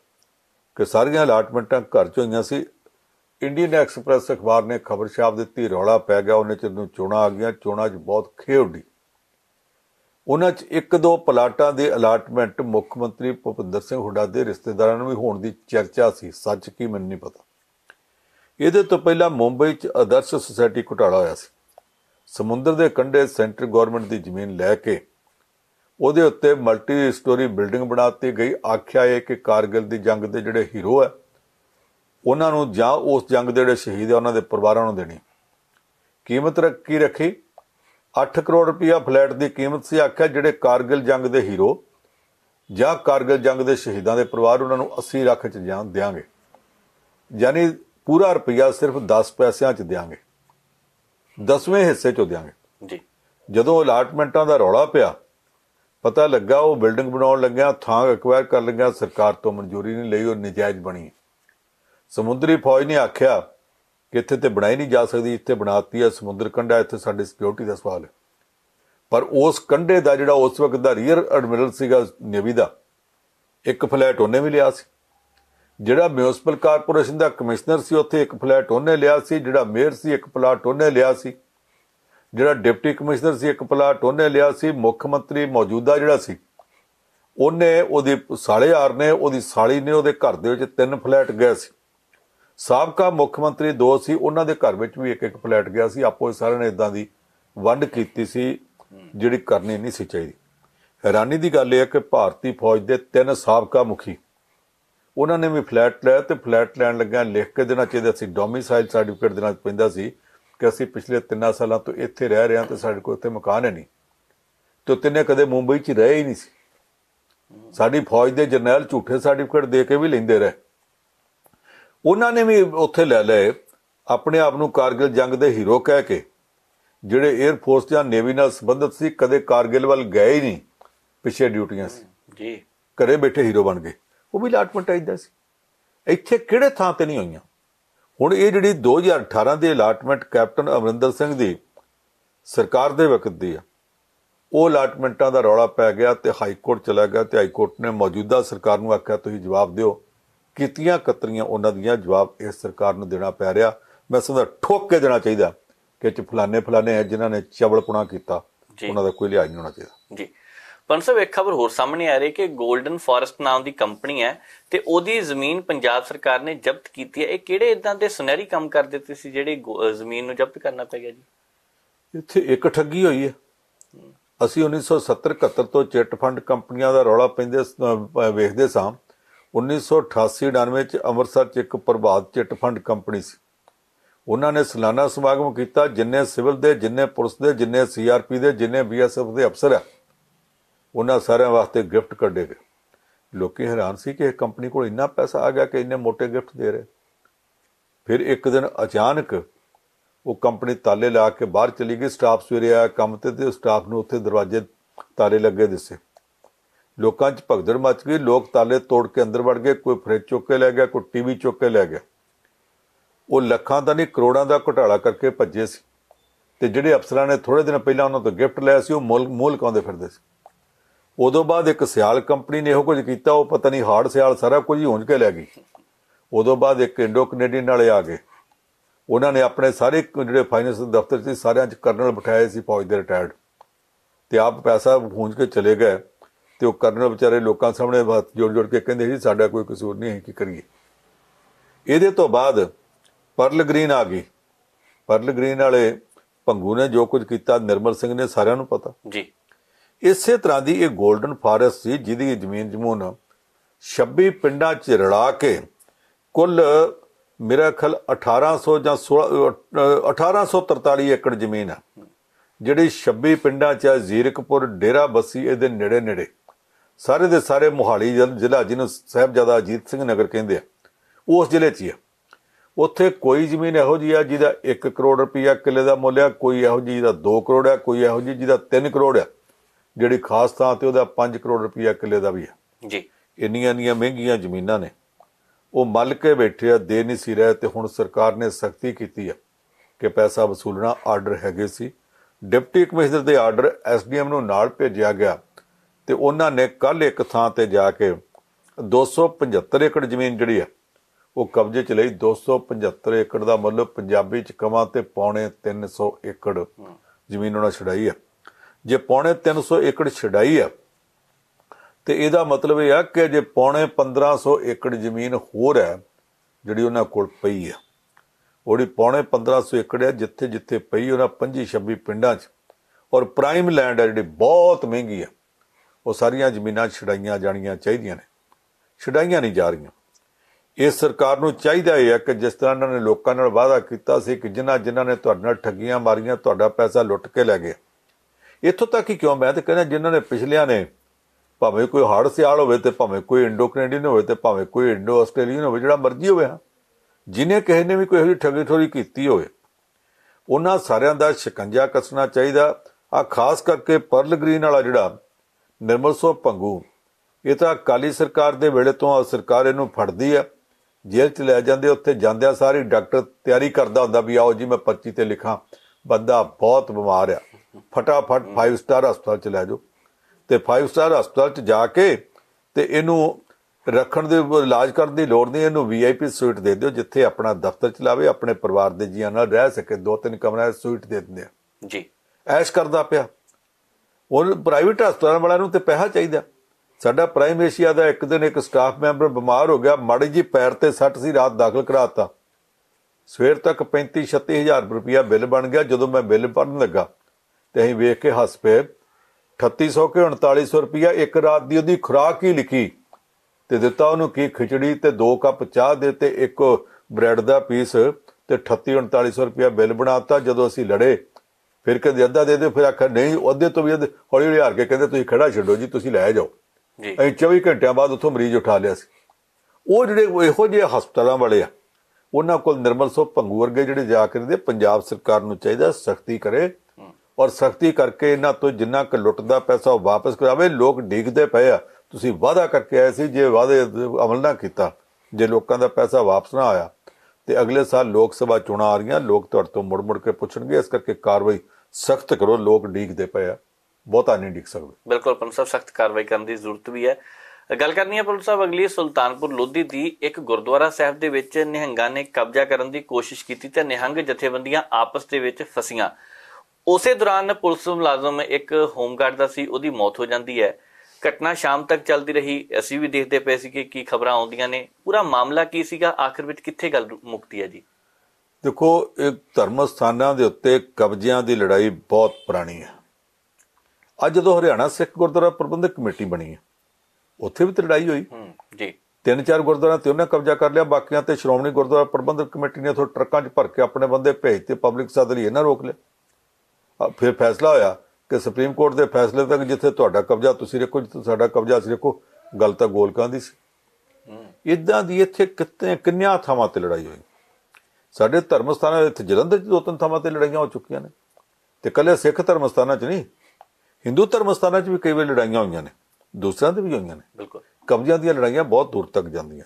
ਕਿ ਸਾਰੀਆਂ ਅਲਾਟਮੈਂਟਾਂ ਘਰ ਚ ਹੋਈਆਂ ਸੀ ਇੰਡੀਅਨ ਐਕਸਪ੍ਰੈਸ ਅਖਬਾਰ ਨੇ ਖਬਰ ਛਾਪ ਦਿੱਤੀ ਰੌਲਾ ਪੈ ਗਿਆ ਉਹਨੇ ਚਿਰ ਨੂੰ ਚੋਣਾ ਆ ਗਿਆ ਚੋਣਾ 'ਚ ਬਹੁਤ ਖੇਡੀ ਉਹਨਾਂ 'ਚ ਇੱਕ ਦੋ ਪਲਾਟਾਂ ਦੇ ਅਲਾਟਮੈਂਟ ਮੁੱਖ ਮੰਤਰੀ ਭੁਪਿੰਦਰ ਸਿੰਘ ਹੁੱਡਾ ਦੇ ਰਿਸ਼ਤੇਦਾਰਾਂ ਨੂੰ ਵੀ ਹੋਣ ਦੀ ਚਰਚਾ ਸੀ ਸੱਚ ਕੀ ਮੈਨੂੰ ਨਹੀਂ ਪਤਾ ਇਹਦੇ ਤੋਂ ਪਹਿਲਾਂ ਮੁੰਬਈ 'ਚ ਆਦਰਸ਼ ਸੁਸਾਇਟੀ ਘੁਟਾਲਾ ਹੋਇਆ ਸੀ ਸਮੁੰਦਰ ਦੇ ਕੰਢੇ ਸੈਂਟਰ ਗਵਰਨਮੈਂਟ ਦੀ ਜ਼ਮੀਨ ਲੈ ਕੇ ਉਹਦੇ ਉੱਤੇ ਮਲਟੀ ਸਟੋਰੀ ਬਿਲਡਿੰਗ ਬਣਾਤੀ ਗਈ ਆਖਿਆ ਇਹ ਕਿ ਕਾਰਗਿਲ ਦੀ ਜੰਗ ਦੇ ਜਿਹੜੇ ਹੀਰੋ ਆ ਉਹਨਾਂ ਨੂੰ ਜਾਂ ਉਸ ਜੰਗ ਦੇ ਜਿਹੜੇ ਸ਼ਹੀਦ ਆ ਉਹਨਾਂ ਦੇ ਪਰਿਵਾਰਾਂ ਨੂੰ ਦੇਣੀ ਕੀਮਤ ਰੱਖੀ ਰੱਖੀ 8 ਕਰੋੜ ਰੁਪਇਆ ਫਲੈਟ ਦੀ ਕੀਮਤ ਸੀ ਆਖਿਆ ਜਿਹੜੇ ਕਾਰਗਿਲ ਜੰਗ ਦੇ ਹੀਰੋ ਜਾਂ ਕਾਰਗਿਲ ਜੰਗ ਦੇ ਸ਼ਹੀਦਾਂ ਦੇ ਪਰਿਵਾਰ ਉਹਨਾਂ ਨੂੰ 80 ਲੱਖ ਚ ਜਾਂ ਦੇਾਂਗੇ ਯਾਨੀ ਪੂਰਾ ਰੁਪਇਆ ਸਿਰਫ 10 ਪੈਸਿਆਂ ਚ ਦੇਾਂਗੇ 10ਵੇਂ ਹਿੱਸੇ ਚੋਂ ਦੇਾਂਗੇ ਜੀ ਜਦੋਂ ਅਲਾਟਮੈਂਟਾਂ ਦਾ ਰੌਲਾ ਪਿਆ ਪਤਾ ਲੱਗਾ ਉਹ ਬਿਲਡਿੰਗ ਬਣਾਉਣ ਲੱਗਿਆ ਥਾਂ ਐਕਵਾਇਰ ਕਰ ਲੱਗਿਆ ਸਰਕਾਰ ਤੋਂ ਮਨਜ਼ੂਰੀ ਨਹੀਂ ਲਈ ਉਹ ਨਜਾਇਜ਼ ਬਣੀ ਸਮੁੰਦਰੀ ਫੌਜ ਨੇ ਆਖਿਆ ਕਿ ਇੱਥੇ ਤੇ ਬਣਾਈ ਨਹੀਂ ਜਾ ਸਕਦੀ ਇੱਥੇ ਬਣਾਤੀ ਹੈ ਸਮੁੰਦਰ ਕੰਢਾ ਇੱਥੇ ਸਾਡੇ ਸਿਕਿਉਰਿਟੀ ਦਾ ਸਵਾਲ ਹੈ ਪਰ ਉਸ ਕੰਢੇ ਦਾ ਜਿਹੜਾ ਉਸ ਵਕਤ ਦਾ ਰੀਅਰ ਐਡਮਿਰਲ ਸੀਗਾ ਨੇਵੀ ਦਾ ਇੱਕ ਫਲੈਟ ਉਹਨੇ ਵੀ ਲਿਆ ਸੀ ਜਿਹੜਾ ਮਿਊਨਿਸਪਲ ਕਾਰਪੋਰੇਸ਼ਨ ਦਾ ਕਮਿਸ਼ਨਰ ਸੀ ਉੱਥੇ ਇੱਕ ਫਲੈਟ ਉਹਨੇ ਲਿਆ ਸੀ ਜਿਹੜਾ ਮੇਅਰ ਸੀ ਇੱਕ ਪਲਾਟ ਉਹਨੇ ਲਿਆ ਸੀ ਜਿਹੜਾ ਡਿਪਟੀ ਕਮਿਸ਼ਨਰ ਸੀ ਇੱਕ ਪਲਾਟ ਉਹਨੇ ਲਿਆ ਸੀ ਮੁੱਖ ਮੰਤਰੀ ਮੌਜੂਦਾ ਜਿਹੜਾ ਸੀ ਉਹਨੇ ਉਹਦੇ ਸਾਲੇ ਯਾਰ ਨੇ ਉਹਦੀ ਸਾਲੀ ਨੇ ਉਹਦੇ ਘਰ ਦੇ ਵਿੱਚ ਤਿੰਨ ਫਲੈਟ ਗਏ ਸੀ ਸਾਬਕਾ ਮੁੱਖ ਮੰਤਰੀ ਦੋ ਸੀ ਉਹਨਾਂ ਦੇ ਘਰ ਵਿੱਚ ਵੀ ਇੱਕ ਇੱਕ ਫਲੈਟ ਗਿਆ ਸੀ ਆਪੋ ਸਾਰਿਆਂ ਨੇ ਇਦਾਂ ਦੀ ਵੰਡ ਕੀਤੀ ਸੀ ਜਿਹੜੀ ਕਰਨੀ ਨਹੀਂ ਸੀ ਚਾਹੀਦੀ ਹੈਰਾਨੀ ਦੀ ਗੱਲ ਇਹ ਹੈ ਕਿ ਭਾਰਤੀ ਫੌਜ ਦੇ ਤਿੰਨ ਸਾਬਕਾ ਮੁਖੀ ਉਹਨਾਂ ਨੇ ਵੀ ਫਲੈਟ ਲਿਆ ਤੇ ਫਲੈਟ ਲੈਣ ਲੱਗਿਆ ਲਿਖ ਕੇ ਦੇਣਾ ਚਾਹੀਦਾ ਸੀ ਡੋਮਿਸਾਈਲ ਸਰਟੀਫਿਕੇਟ ਦੇਣਾ ਪੈਂਦਾ ਸੀ ਕਿ ਅਸੀਂ ਪਿਛਲੇ 3 ਸਾਲਾਂ ਤੋਂ ਇੱਥੇ ਰਹਿ ਰਹੇ ਹਾਂ ਤੇ ਸਾਡੇ ਕੋਲ ਇੱਥੇ ਮਕਾਨ ਹੈ ਨਹੀਂ ਤੇ ਤਿੰਨੇ ਕਦੇ ਮੁੰਬਈ 'ਚ ਰਹੇ ਹੀ ਨਹੀਂ ਸੀ ਸਾਡੀ ਫੌਜ ਦੇ ਜਰਨਲ ਝੂਠੇ ਸਰਟੀਫਿਕੇਟ ਦੇ ਕੇ ਵੀ ਲੈਂਦੇ ਰਹੇ ਉਹਨਾਂ ਨੇ ਵੀ ਉੱਥੇ ਲੈ ਲਏ ਆਪਣੇ ਆਪ ਨੂੰ ਕਾਰਗਿਲ ਜੰਗ ਦੇ ਹੀਰੋ ਕਹਿ ਕੇ ਜਿਹੜੇ 에ਅਰ ਫੋਰਸ ਜਾਂ ਨੇਵੀ ਨਾਲ ਸੰਬੰਧਿਤ ਸੀ ਕਦੇ ਕਾਰਗਿਲ ਵੱਲ ਗਏ ਹੀ ਨਹੀਂ ਪਿਛੇ ਡਿਊਟੀਆਂ ਸੀ ਜੀ ਘਰੇ ਬੈਠੇ ਹੀਰੋ ਬਣ ਗਏ ਉਹ ਵੀ ਅਲਾਟਮੈਂਟ ਆਈਦਾ ਸੀ ਇੱਥੇ ਕਿਹੜੇ ਥਾਂ ਤੇ ਨਹੀਂ ਹੋਈਆਂ ਹੁਣ ਇਹ ਜਿਹੜੀ 2018 ਦੀ ਅਲਾਟਮੈਂਟ ਕੈਪਟਨ ਅਮਰਿੰਦਰ ਸਿੰਘ ਦੀ ਸਰਕਾਰ ਦੇ ਵਕਤ ਦੀ ਆ ਉਹ ਅਲਾਟਮੈਂਟਾਂ ਦਾ ਰੌਲਾ ਪੈ ਗਿਆ ਤੇ ਹਾਈ ਕੋਰਟ ਚਲਾ ਗਿਆ ਤੇ ਹਾਈ ਕੋਰਟ ਨੇ ਮੌਜੂਦਾ ਸਰਕਾਰ ਨੂੰ ਆਖਿਆ ਤੁਸੀਂ ਜਵਾਬ ਦਿਓ ਕੀਤੀਆਂ ਕਤਰੀਆਂ ਉਹਨਾਂ ਦੀਆਂ ਜਵਾਬ ਇਸ ਸਰਕਾਰ ਨੂੰ ਦੇਣਾ ਪੈ ਰਿਹਾ ਮੈਂ ਸਦਾ ਠੋਕ ਕੇ ਦੇਣਾ ਚਾਹੀਦਾ ਕਿ ਚ ਫਲਾਣੇ ਫਲਾਣੇ ਹੈ ਜਿਨ੍ਹਾਂ ਨੇ ਚਵਲਪੁਣਾ ਕੀਤਾ ਉਹਨਾਂ ਦਾ ਕੋਈ ਲਿਹਾਜ਼ ਨਹੀਂ ਹੋਣਾ ਚਾਹੀਦਾ ਜੀ ਪਰ ਸਭ ਇੱਕ ਖਬਰ ਹੋਰ ਸਾਹਮਣੇ ਆ ਰਹੀ ਕਿ 골ਡਨ ਫੋਰੈਸਟ ਨਾਮ ਦੀ ਕੰਪਨੀ ਹੈ ਤੇ ਉਹਦੀ ਜ਼ਮੀਨ ਪੰਜਾਬ ਸਰਕਾਰ ਨੇ ਜ਼ਬਤ ਕੀਤੀ ਹੈ ਇਹ ਕਿਹੜੇ ਇਦਾਂ ਦੇ ਸੁਨਹਿਰੀ ਕੰਮ ਕਰ ਦਿੱਤੇ ਸੀ ਜਿਹੜੇ ਜ਼ਮੀਨ ਨੂੰ ਜ਼ਬਤ ਕਰਨਾ ਪੈ ਗਿਆ ਜੀ ਇੱਥੇ ਇੱਕ ਠੱਗੀ ਹੋਈ ਹੈ ਅਸੀਂ 1970 71 ਤੋਂ ਚਿੱਟ ਫੰਡ ਕੰਪਨੀਆਂ ਦਾ ਰੌਲਾ ਪੈਂਦੇ ਵੇਖਦੇ ਸਾਂ 1988-99 ਚ ਅੰਮ੍ਰਿਤਸਰ ਚ ਇੱਕ ਪ੍ਰਭਾਤ ਚਿੱਟ ਫੰਡ ਕੰਪਨੀ ਸੀ ਉਹਨਾਂ ਨੇ ਸਾਲਾਨਾ ਸਮਾਗਮ ਕੀਤਾ ਜਿੰਨੇ ਸਿਵਲ ਦੇ ਜਿੰਨੇ ਪੁਲਿਸ ਦੇ ਜਿੰਨੇ ਸੀਆਰਪੀ ਦੇ ਜਿੰਨੇ ਬੀਐਸਐਫ ਦੇ ਅਫਸਰ ਆ ਉਹਨਾਂ ਸਾਰਿਆਂ ਵਾਸਤੇ ਗਿਫਟ ਕੱਢੇ ਗਏ ਲੋਕੀ ਹੈਰਾਨ ਸੀ ਕਿ ਇਹ ਕੰਪਨੀ ਕੋਲ ਇੰਨਾ ਪੈਸਾ ਆ ਗਿਆ ਕਿ ਇੰਨੇ ਮੋٹے ਗਿਫਟ ਦੇ ਰਹੇ ਫਿਰ ਇੱਕ ਦਿਨ ਅਚਾਨਕ ਉਹ ਕੰਪਨੀ ਤਾਲੇ ਲਾ ਕੇ ਬਾਹਰ ਚਲੀ ਗਈ ਸਟਾਫ ਸਵੇਰੇ ਆਇਆ ਕੰਮ ਤੇ ਤੇ ਸਟਾਫ ਨੂੰ ਉੱਥੇ ਦਰਵਾਜ਼ੇ ਤਾਲੇ ਲੱਗੇ ਦਿਸੇ ਲੋਕਾਂ 'ਚ ਭਗਦੜ ਮਚ ਗਈ ਲੋਕ ਤਾਲੇ ਤੋੜ ਕੇ ਅੰਦਰ ਵੜ ਗਏ ਕੋਈ ਫਰਿੱਜ ਚੁੱਕ ਕੇ ਲੈ ਗਿਆ ਕੋਈ ਟੀਵੀ ਚੁੱਕ ਕੇ ਲੈ ਗਿਆ ਉਹ ਲੱਖਾਂ ਦਾ ਨਹੀਂ ਕਰੋੜਾਂ ਦਾ ਘਟਾਲਾ ਕਰਕੇ ਭੱਜੇ ਸੀ ਤੇ ਜਿਹੜੇ ਅਫਸਰਾਂ ਨੇ ਥੋੜੇ ਦਿਨ ਪਹਿਲਾਂ ਉਹਨਾਂ ਤੋਂ ਗਿਫਟ ਲਿਆ ਸੀ ਉਹ ਮੂਲ ਕਾਉਂਦੇ ਫਿਰਦੇ ਸੀ ਉਦੋਂ ਬਾਅਦ ਇੱਕ ਸਿਆਲ ਕੰਪਨੀ ਨੇ ਇਹੋ ਕੁਝ ਕੀਤਾ ਉਹ ਪਤਾ ਨਹੀਂ ਹਾਰਡ ਸਿਆਲ ਸਾਰਾ ਕੁਝ ਹੀ ਹੁੰਜ ਕੇ ਲੈ ਗਈ ਉਦੋਂ ਬਾਅਦ ਇੱਕ ਇੰਡੋ ਕੈਨੇਡੀਅਨ ਵਾਲੇ ਆ ਗਏ ਉਹਨਾਂ ਨੇ ਆਪਣੇ ਸਾਰੇ ਜਿਹੜੇ ਫਾਈਨੈਂਸ ਦਫ਼ਤਰ ਸੀ ਸਾਰਿਆਂ 'ਚ ਕਰਨਲ ਬਿਠਾਏ ਸੀ ਫੌਜ ਦੇ ਰਿਟਾਇਰਡ ਤੇ ਆਪ ਪੈਸਾ ਹੁੰਜ ਕੇ ਚਲੇ ਗਏ ਤੇ ਉਹ ਕਰਨ ਵਿਚਾਰੇ ਲੋਕਾਂ ਸਾਹਮਣੇ ਹੱਥ ਜੋੜ ਜੋੜ ਕੇ ਕਹਿੰਦੇ ਸੀ ਸਾਡਾ ਕੋਈ ਕਸੂਰ ਨਹੀਂ ਹੈ ਕੀ ਕਰੀਏ ਇਹਦੇ ਤੋਂ ਬਾਅਦ ਪਰਲ ਗ੍ਰੀਨ ਆ ਗਈ ਪਰਲ ਗ੍ਰੀਨ ਵਾਲੇ ਭੰਗੂ ਨੇ ਜੋ ਕੁਝ ਕੀਤਾ ਨਿਰਮਲ ਸਿੰਘ ਨੇ ਸਾਰਿਆਂ ਨੂੰ ਪਤਾ ਜੀ ਇਸੇ ਤਰ੍ਹਾਂ ਦੀ ਇਹ 골ਡਨ ਫਾਰੈਸਟ ਸੀ ਜਿਹਦੀ ਜ਼ਮੀਨ ਜਮੂਨ 26 ਪਿੰਡਾਂ 'ਚ ਰੜਾ ਕੇ ਕੁੱਲ ਮੇਰਾ ਖਲ 1800 ਜਾਂ 1843 ਏਕੜ ਜ਼ਮੀਨ ਆ ਜਿਹੜੀ 26 ਪਿੰਡਾਂ 'ਚ ਜ਼ੀਰਕਪੁਰ ਡੇਰਾ ਬੱਸੀ ਇਹਦੇ ਨੇੜੇ ਨੇੜੇ ਸਾਰੇ ਦੇ ਸਾਰੇ ਮੁਹਾਲੀ ਜ਼ਿਲ੍ਹਾ ਜਿਹਨੂੰ ਸਹਿਬਜ਼ਾਦਾ ਅਜੀਤ ਸਿੰਘ ਨਗਰ ਕਹਿੰਦੇ ਆ ਉਸ ਜ਼ਿਲ੍ਹੇ 'ਚ ਹੀ ਆ ਉੱਥੇ ਕੋਈ ਜ਼ਮੀਨ ਇਹੋ ਜੀ ਆ ਜਿਹਦਾ 1 ਕਰੋੜ ਰੁਪਇਆ ਕਿੱਲੇ ਦਾ ਮੁੱਲ ਆ ਕੋਈ ਇਹੋ ਜੀ ਦਾ 2 ਕਰੋੜ ਆ ਕੋਈ ਇਹੋ ਜੀ ਜਿਹਦਾ 3 ਕਰੋੜ ਆ ਜਿਹੜੀ ਖਾਸ ਥਾਂ ਤੇ ਉਹਦਾ 5 ਕਰੋੜ ਰੁਪਇਆ ਕਿੱਲੇ ਦਾ ਵੀ ਆ ਜੀ ਇੰਨੀਆਂ ਇੰਨੀਆਂ ਮਹਿੰਗੀਆਂ ਜ਼ਮੀਨਾਂ ਨੇ ਉਹ ਮੱਲ ਕੇ ਬੈਠੇ ਆ ਦੇ ਨਹੀਂ ਸੀ ਰਹੇ ਤੇ ਹੁਣ ਸਰਕਾਰ ਨੇ ਸਖਤੀ ਕੀਤੀ ਆ ਕਿ ਪੈਸਾ ਵਸੂਲਣਾ ਆਰਡਰ ਹੈਗੇ ਸੀ ਡਿਪਟੀ ਕਮਿਸ਼ਨਰ ਦੇ ਆਰਡਰ ਐਸਡੀਐਮ ਨੂੰ ਨਾਲ ਭੇਜਿਆ ਗਿਆ ਤੇ ਉਹਨਾਂ ਨੇ ਕੱਲ ਇੱਕ ਥਾਂ ਤੇ ਜਾ ਕੇ 275 ਏਕੜ ਜ਼ਮੀਨ ਜਿਹੜੀ ਹੈ ਉਹ ਕਬਜ਼ੇ 'ਚ ਲਈ 275 ਏਕੜ ਦਾ ਮਤਲਬ ਪੰਜਾਬੀ 'ਚ ਕਵਾਂ ਤੇ ਪੌਣੇ 300 ਏਕੜ ਜ਼ਮੀਨ ਉਹਨਾਂ ਛੜਾਈ ਹੈ ਜੇ ਪੌਣੇ 300 ਏਕੜ ਛੜਾਈ ਹੈ ਤੇ ਇਹਦਾ ਮਤਲਬ ਇਹ ਹੈ ਕਿ ਜੇ ਪੌਣੇ 1500 ਏਕੜ ਜ਼ਮੀਨ ਹੋਰ ਹੈ ਜਿਹੜੀ ਉਹਨਾਂ ਕੋਲ ਪਈ ਹੈ ਉਹਦੀ ਪੌਣੇ 1500 ਏਕੜ ਹੈ ਜਿੱਥੇ ਜਿੱਥੇ ਪਈ ਉਹਨਾਂ 25 26 ਪਿੰਡਾਂ 'ਚ ਔਰ ਪ੍ਰਾਈਮ ਲੈਂਡ ਹੈ ਜਿਹੜੀ ਬਹੁਤ ਮਹਿੰਗੀ ਹੈ ਉਹ ਸਾਰੀਆਂ ਜ਼ਮੀਨਾਂ ਛੜਾਈਆਂ ਜਾਣੀਆਂ ਚਾਹੀਦੀਆਂ ਨੇ ਛੜਾਈਆਂ ਨਹੀਂ ਜਾ ਰਹੀਆਂ ਇਸ ਸਰਕਾਰ ਨੂੰ ਚਾਹੀਦਾ ਹੈ ਕਿ ਜਿਸ ਤਰ੍ਹਾਂ ਇਹਨਾਂ ਨੇ ਲੋਕਾਂ ਨਾਲ ਵਾਅਦਾ ਕੀਤਾ ਸੀ ਕਿ ਜਿਨ੍ਹਾਂ ਜਿਨ੍ਹਾਂ ਨੇ ਤੁਹਾਡੇ ਨਾਲ ਠੱਗੀਆਂ ਮਾਰੀਆਂ ਤੁਹਾਡਾ ਪੈਸਾ ਲੁੱਟ ਕੇ ਲੈ ਗਏ ਇੱਥੋਂ ਤੱਕ ਕਿ ਕਿਉਂ ਮੈਂ ਤਾਂ ਕਹਿੰਦਾ ਜਿਨ੍ਹਾਂ ਨੇ ਪਿਛਲਿਆਂ ਨੇ ਭਾਵੇਂ ਕੋਈ ਹੜ ਸਿਆਲ ਹੋਵੇ ਤੇ ਭਾਵੇਂ ਕੋਈ ਇੰਡੋ ਕੈਨੇਡੀਅਨ ਹੋਵੇ ਤੇ ਭਾਵੇਂ ਕੋਈ ਇੰਡੋ ਆਸਟ੍ਰੇਲੀਅਨ ਹੋਵੇ ਜਿਹੜਾ ਮਰਜ਼ੀ ਹੋਵੇ ਜਿਨੇ ਕਿਸੇ ਨੇ ਵੀ ਕੋਈ ਇਹੋ ਜਿਹੀ ਠੱਗੀ ਠੋਰੀ ਕੀਤੀ ਹੋਵੇ ਉਹਨਾਂ ਸਾਰਿਆਂ ਦਾ ਸ਼ਿਕੰਜਾ ਕੱਸਣਾ ਚਾਹੀਦਾ ਆ ਖਾਸ ਕਰਕੇ ਪਰਲ ਗ੍ਰੀਨ ਵਾਲਾ ਜਿਹੜਾ ਨਿਰਮਲ ਸੋ ਪੰਗੂ ਇਹ ਤਾਂ ਅਕਾਲੀ ਸਰਕਾਰ ਦੇ ਵੇਲੇ ਤੋਂ ਆ ਸਰਕਾਰ ਇਹਨੂੰ ਫੜਦੀ ਆ ਜੇਲ੍ਹ ਚ ਲੈ ਜਾਂਦੇ ਉੱਥੇ ਜਾਂਦਿਆਂ ਸਾਰੀ ਡਾਕਟਰ ਤਿਆਰੀ ਕਰਦਾ ਹੁੰਦਾ ਵੀ ਆਓ ਜੀ ਮੈਂ 25 ਤੇ ਲਿਖਾਂ ਬੰਦਾ ਬਹੁਤ ਬਿਮਾਰ ਆ ਫਟਾਫਟ 5 ਸਟਾਰ ਹਸਪਤਾਲ ਚ ਲੈ ਜਾਓ ਤੇ 5 ਸਟਾਰ ਹਸਪਤਾਲ ਚ ਜਾ ਕੇ ਤੇ ਇਹਨੂੰ ਰੱਖਣ ਦੇ ਇਲਾਜ ਕਰਨ ਦੀ ਲੋੜ ਨਹੀਂ ਇਹਨੂੰ ਵੀਆਈਪੀ ਸੂਟ ਦੇ ਦਿਓ ਜਿੱਥੇ ਆਪਣਾ ਦਫ਼ਤਰ ਚਲਾਵੇ ਆਪਣੇ ਪਰਿਵਾਰ ਦੇ ਜੀਆਂ ਨਾਲ ਰਹਿ ਸਕੇ ਦੋ ਤਿੰਨ ਕਮਰੇ ਸੂਟ ਦੇ ਦਿੰਦੇ ਆ ਜੀ ਐਸ਼ ਕਰਦਾ ਪਿਆ ਉਹ ਪ੍ਰਾਈਵੇਟ ਹਸਪਤਾਲਾਂ ਵਾਲਿਆਂ ਨੂੰ ਤੇ ਪੈਸਾ ਚਾਹੀਦਾ ਸਾਡਾ ਪ੍ਰਾਈਮ ਏਸ਼ੀਆ ਦਾ ਇੱਕ ਦਿਨ ਇੱਕ ਸਟਾਫ ਮੈਂਬਰ ਬਿਮਾਰ ਹੋ ਗਿਆ ਮੜੀ ਜੀ ਪੈਰ ਤੇ ਸੱਟ ਸੀ ਰਾਤ ਦਾਖਲ ਕਰਾਤਾ ਸਵੇਰ ਤੱਕ 35 36000 ਰੁਪਇਆ ਬਿੱਲ ਬਣ ਗਿਆ ਜਦੋਂ ਮੈਂ ਬਿੱਲ ਭਰਨ ਲੱਗਾ ਤੇ ਅਸੀਂ ਵੇਖ ਕੇ ਹੱਸ ਪਏ 3800 ਕੇ 3900 ਰੁਪਇਆ ਇੱਕ ਰਾਤ ਦੀ ਉਹਦੀ ਖੁਰਾਕ ਹੀ ਲਿਖੀ ਤੇ ਦਿੱਤਾ ਉਹਨੂੰ ਕੀ ਖਿਚੜੀ ਤੇ ਦੋ ਕੱਪ ਚਾਹ ਦੇ ਤੇ ਇੱਕ ਬ੍ਰੈਡ ਦਾ ਪੀਸ ਤੇ 38 ਰੁਪਇਆ ਬਿੱਲ ਬਣਾਤਾ ਜਦੋਂ ਅਸੀਂ ਲੜੇ ਫਿਰ ਕਦੇ ਅੱਧਾ ਦੇ ਦਿਓ ਫਿਰ ਆਖਰ ਨਹੀਂ ਅੱਧੇ ਤੋਂ ਵੀ ਅੱਧੇ ਹੌਲੀ ਹੌਲੀ ਹਾਰ ਕੇ ਕਹਿੰਦੇ ਤੁਸੀਂ ਖੜਾ ਛੱਡੋ ਜੀ ਤੁਸੀਂ ਲੈ ਜਾਓ ਜੀ ਅਸੀਂ 24 ਘੰਟਿਆਂ ਬਾਅਦ ਉੱਥੋਂ ਮਰੀਜ਼ ਉਠਾ ਲਿਆ ਸੀ ਉਹ ਜਿਹੜੇ ਇਹੋ ਜਿਹੇ ਹਸਪਤਾਲਾਂ ਵਾਲੇ ਆ ਉਹਨਾਂ ਕੋਲ ਨਿਰਮਲ ਸੋ ਭੰਗੂ ਵਰਗੇ ਜਿਹੜੇ ਜਾ ਕੇ ਦੇ ਪੰਜਾਬ ਸਰਕਾਰ ਨੂੰ ਚਾਹੀਦਾ ਸਖਤੀ ਕਰੇ ਔਰ ਸਖਤੀ ਕਰਕੇ ਇਹਨਾਂ ਤੋਂ ਜਿੰਨਾ ਕੁ ਲੁੱਟਦਾ ਪੈਸਾ ਉਹ ਵਾਪਸ ਕਰਾਵੇ ਲੋਕ ਡਿੱਗਦੇ ਪਏ ਆ ਤੁਸੀਂ ਵਾਅਦਾ ਕਰਕੇ ਆਏ ਸੀ ਜੇ ਵਾਅਦੇ ਅਮਲ ਨਾ ਕੀਤਾ ਜੇ ਲੋਕਾਂ ਦਾ ਪੈਸਾ ਵਾਪਸ ਨਾ ਆਇਆ ਤੇ ਅਗਲੇ ਸਾਲ ਲੋਕ ਸਭਾ ਚੋਣਾਂ ਆ ਰਹੀਆਂ ਲੋਕ ਤੁਹਾਡੇ ਤੋਂ ਮੁੜ ਮੁੜ ਕੇ ਪੁੱਛਣਗੇ ਇਸ ਕਰਕੇ ਕਾਰਵਾਈ ਸਖਤ ਕਰੋ ਲੋਕ ਡੀਕਦੇ ਪਏ ਆ ਬਹੁਤਾ ਨਹੀਂ ਡੀਕ ਸਕਦੇ ਬਿਲਕੁਲ ਪੰਨ ਸਾਹਿਬ ਸਖਤ ਕਾਰਵਾਈ ਕਰਨ ਦੀ ਜ਼ਰੂਰਤ ਵੀ ਹੈ ਗੱਲ ਕਰਨੀ ਹੈ ਪੁਲਿਸ ਸਾਹਿਬ ਅਗਲੀ ਸੁਲਤਾਨਪੁਰ ਲੋਧੀ ਦੀ ਇੱਕ ਗੁਰਦੁਆਰਾ ਸਾਹਿਬ ਦੇ ਵਿੱਚ ਨਿਹੰਗਾਂ ਨੇ ਕਬਜ਼ਾ ਕਰਨ ਦੀ ਕੋਸ਼ਿਸ਼ ਕੀਤੀ ਤੇ ਨਿਹੰਗ ਜਥੇਬੰਦੀਆਂ ਆਪਸ ਦੇ ਵਿੱਚ ਫਸੀਆਂ ਉਸੇ ਦੌਰਾਨ ਪੁਲਿਸ ਮੁਲਾਜ਼ਮ ਇੱਕ ਹੋਮਗਾਰਡ ਦਾ ਸੀ ਉਹਦੀ ਮੌਤ ਹੋ ਜਾਂਦੀ ਹੈ ਘਟਨਾ ਸ਼ਾਮ ਤੱਕ ਚੱਲਦੀ ਰਹੀ ਅਸੀਂ ਵੀ ਦੇਖਦੇ ਪਏ ਸੀ ਕਿ ਕੀ ਖਬਰਾਂ ਆਉਂਦੀਆਂ ਨੇ ਪੂਰਾ ਮਾਮਲਾ ਕੀ ਸੀਗਾ ਆਖਿਰ ਵਿੱਚ ਕਿੱਥੇ ਗੱਲ ਮੁਕਤੀ ਹੈ ਜੀ ਦੇਖੋ ਇਹ ਧਰਮ ਸਥਾਨਾਂ ਦੇ ਉੱਤੇ ਕਬਜ਼ਿਆਂ ਦੀ ਲੜਾਈ ਬਹੁਤ ਪੁਰਾਣੀ ਹੈ ਅੱਜ ਜਦੋਂ ਹਰਿਆਣਾ ਸਿੱਖ ਗੁਰਦੁਆਰਾ ਪ੍ਰਬੰਧਕ ਕਮੇਟੀ ਬਣੀ ਹੈ ਉੱਥੇ ਵੀ ਤੇ ਲੜਾਈ ਹੋਈ ਜੀ ਤਿੰਨ ਚਾਰ ਗੁਰਦੁਆਰਾ ਤੇ ਉਹਨੇ ਕਬਜ਼ਾ ਕਰ ਲਿਆ ਬਾਕੀਆਂ ਤੇ ਸ਼੍ਰੋਮਣੀ ਗੁਰਦੁਆਰਾ ਪ੍ਰਬੰਧਕ ਕਮੇਟੀ ਨੇ ਉਥੋਂ ਟਰੱਕਾਂ 'ਚ ਭਰ ਕੇ ਆਪਣੇ ਬੰਦੇ ਭੇਜ ਤੇ ਪਬਲਿਕ ਸਦ ਲਈ ਇਹਨਾਂ ਰੋਕ ਲਿਆ ਆ ਫਿਰ ਫੈਸਲਾ ਹੋਇਆ ਕਿ ਸੁਪਰੀਮ ਕੋਰਟ ਦੇ ਫੈਸਲੇ ਤੱਕ ਜਿੱਥੇ ਤੁਹਾਡਾ ਕਬਜ਼ਾ ਤੁਸੀਂ ਰੱਖੋ ਜਿੱਥੇ ਸਾਡਾ ਕਬਜ਼ਾ ਅਸੀਂ ਰੱਖੋ ਗਲਤ ਗੋਲਕਾਂ ਦੀ ਸੀ ਇਦਾਂ ਦੀ ਇੱਥੇ ਕਿੰਨੇ ਕਿੰਨਿਆ ਥਾਵਾਂ ਤੇ ਲੜਾਈ ਹੋਈ ਸਾਡੇ ਧਰਮ ਸਥਾਨਾਂ ਇੱਥੇ ਜਲੰਧਰ 'ਚ ਦੋ ਤਿੰਨ ਥਾਵਾਂ ਤੇ ਲੜਾਈਆਂ ਹੋ ਚੁੱਕੀਆਂ ਨੇ ਤੇ ਕੱਲੇ ਸਿੱਖ ਧਰਮ ਸਥਾਨਾਂ 'ਚ ਨਹੀਂ ਹਿੰਦੂ ਧਰਮ ਸਥਾਨਾਂ 'ਚ ਵੀ ਕਈ ਵਾਰ ਲੜਾਈਆਂ ਹੋਈਆਂ ਨੇ ਦੂਸਰਿਆਂ ਤੇ ਵੀ ਹੋਈਆਂ ਨੇ ਬਿਲਕੁਲ ਕਬਜ਼ਿਆਂ ਦੀਆਂ ਲੜਾਈਆਂ ਬਹੁਤ ਦੂਰ ਤੱਕ ਜਾਂਦੀਆਂ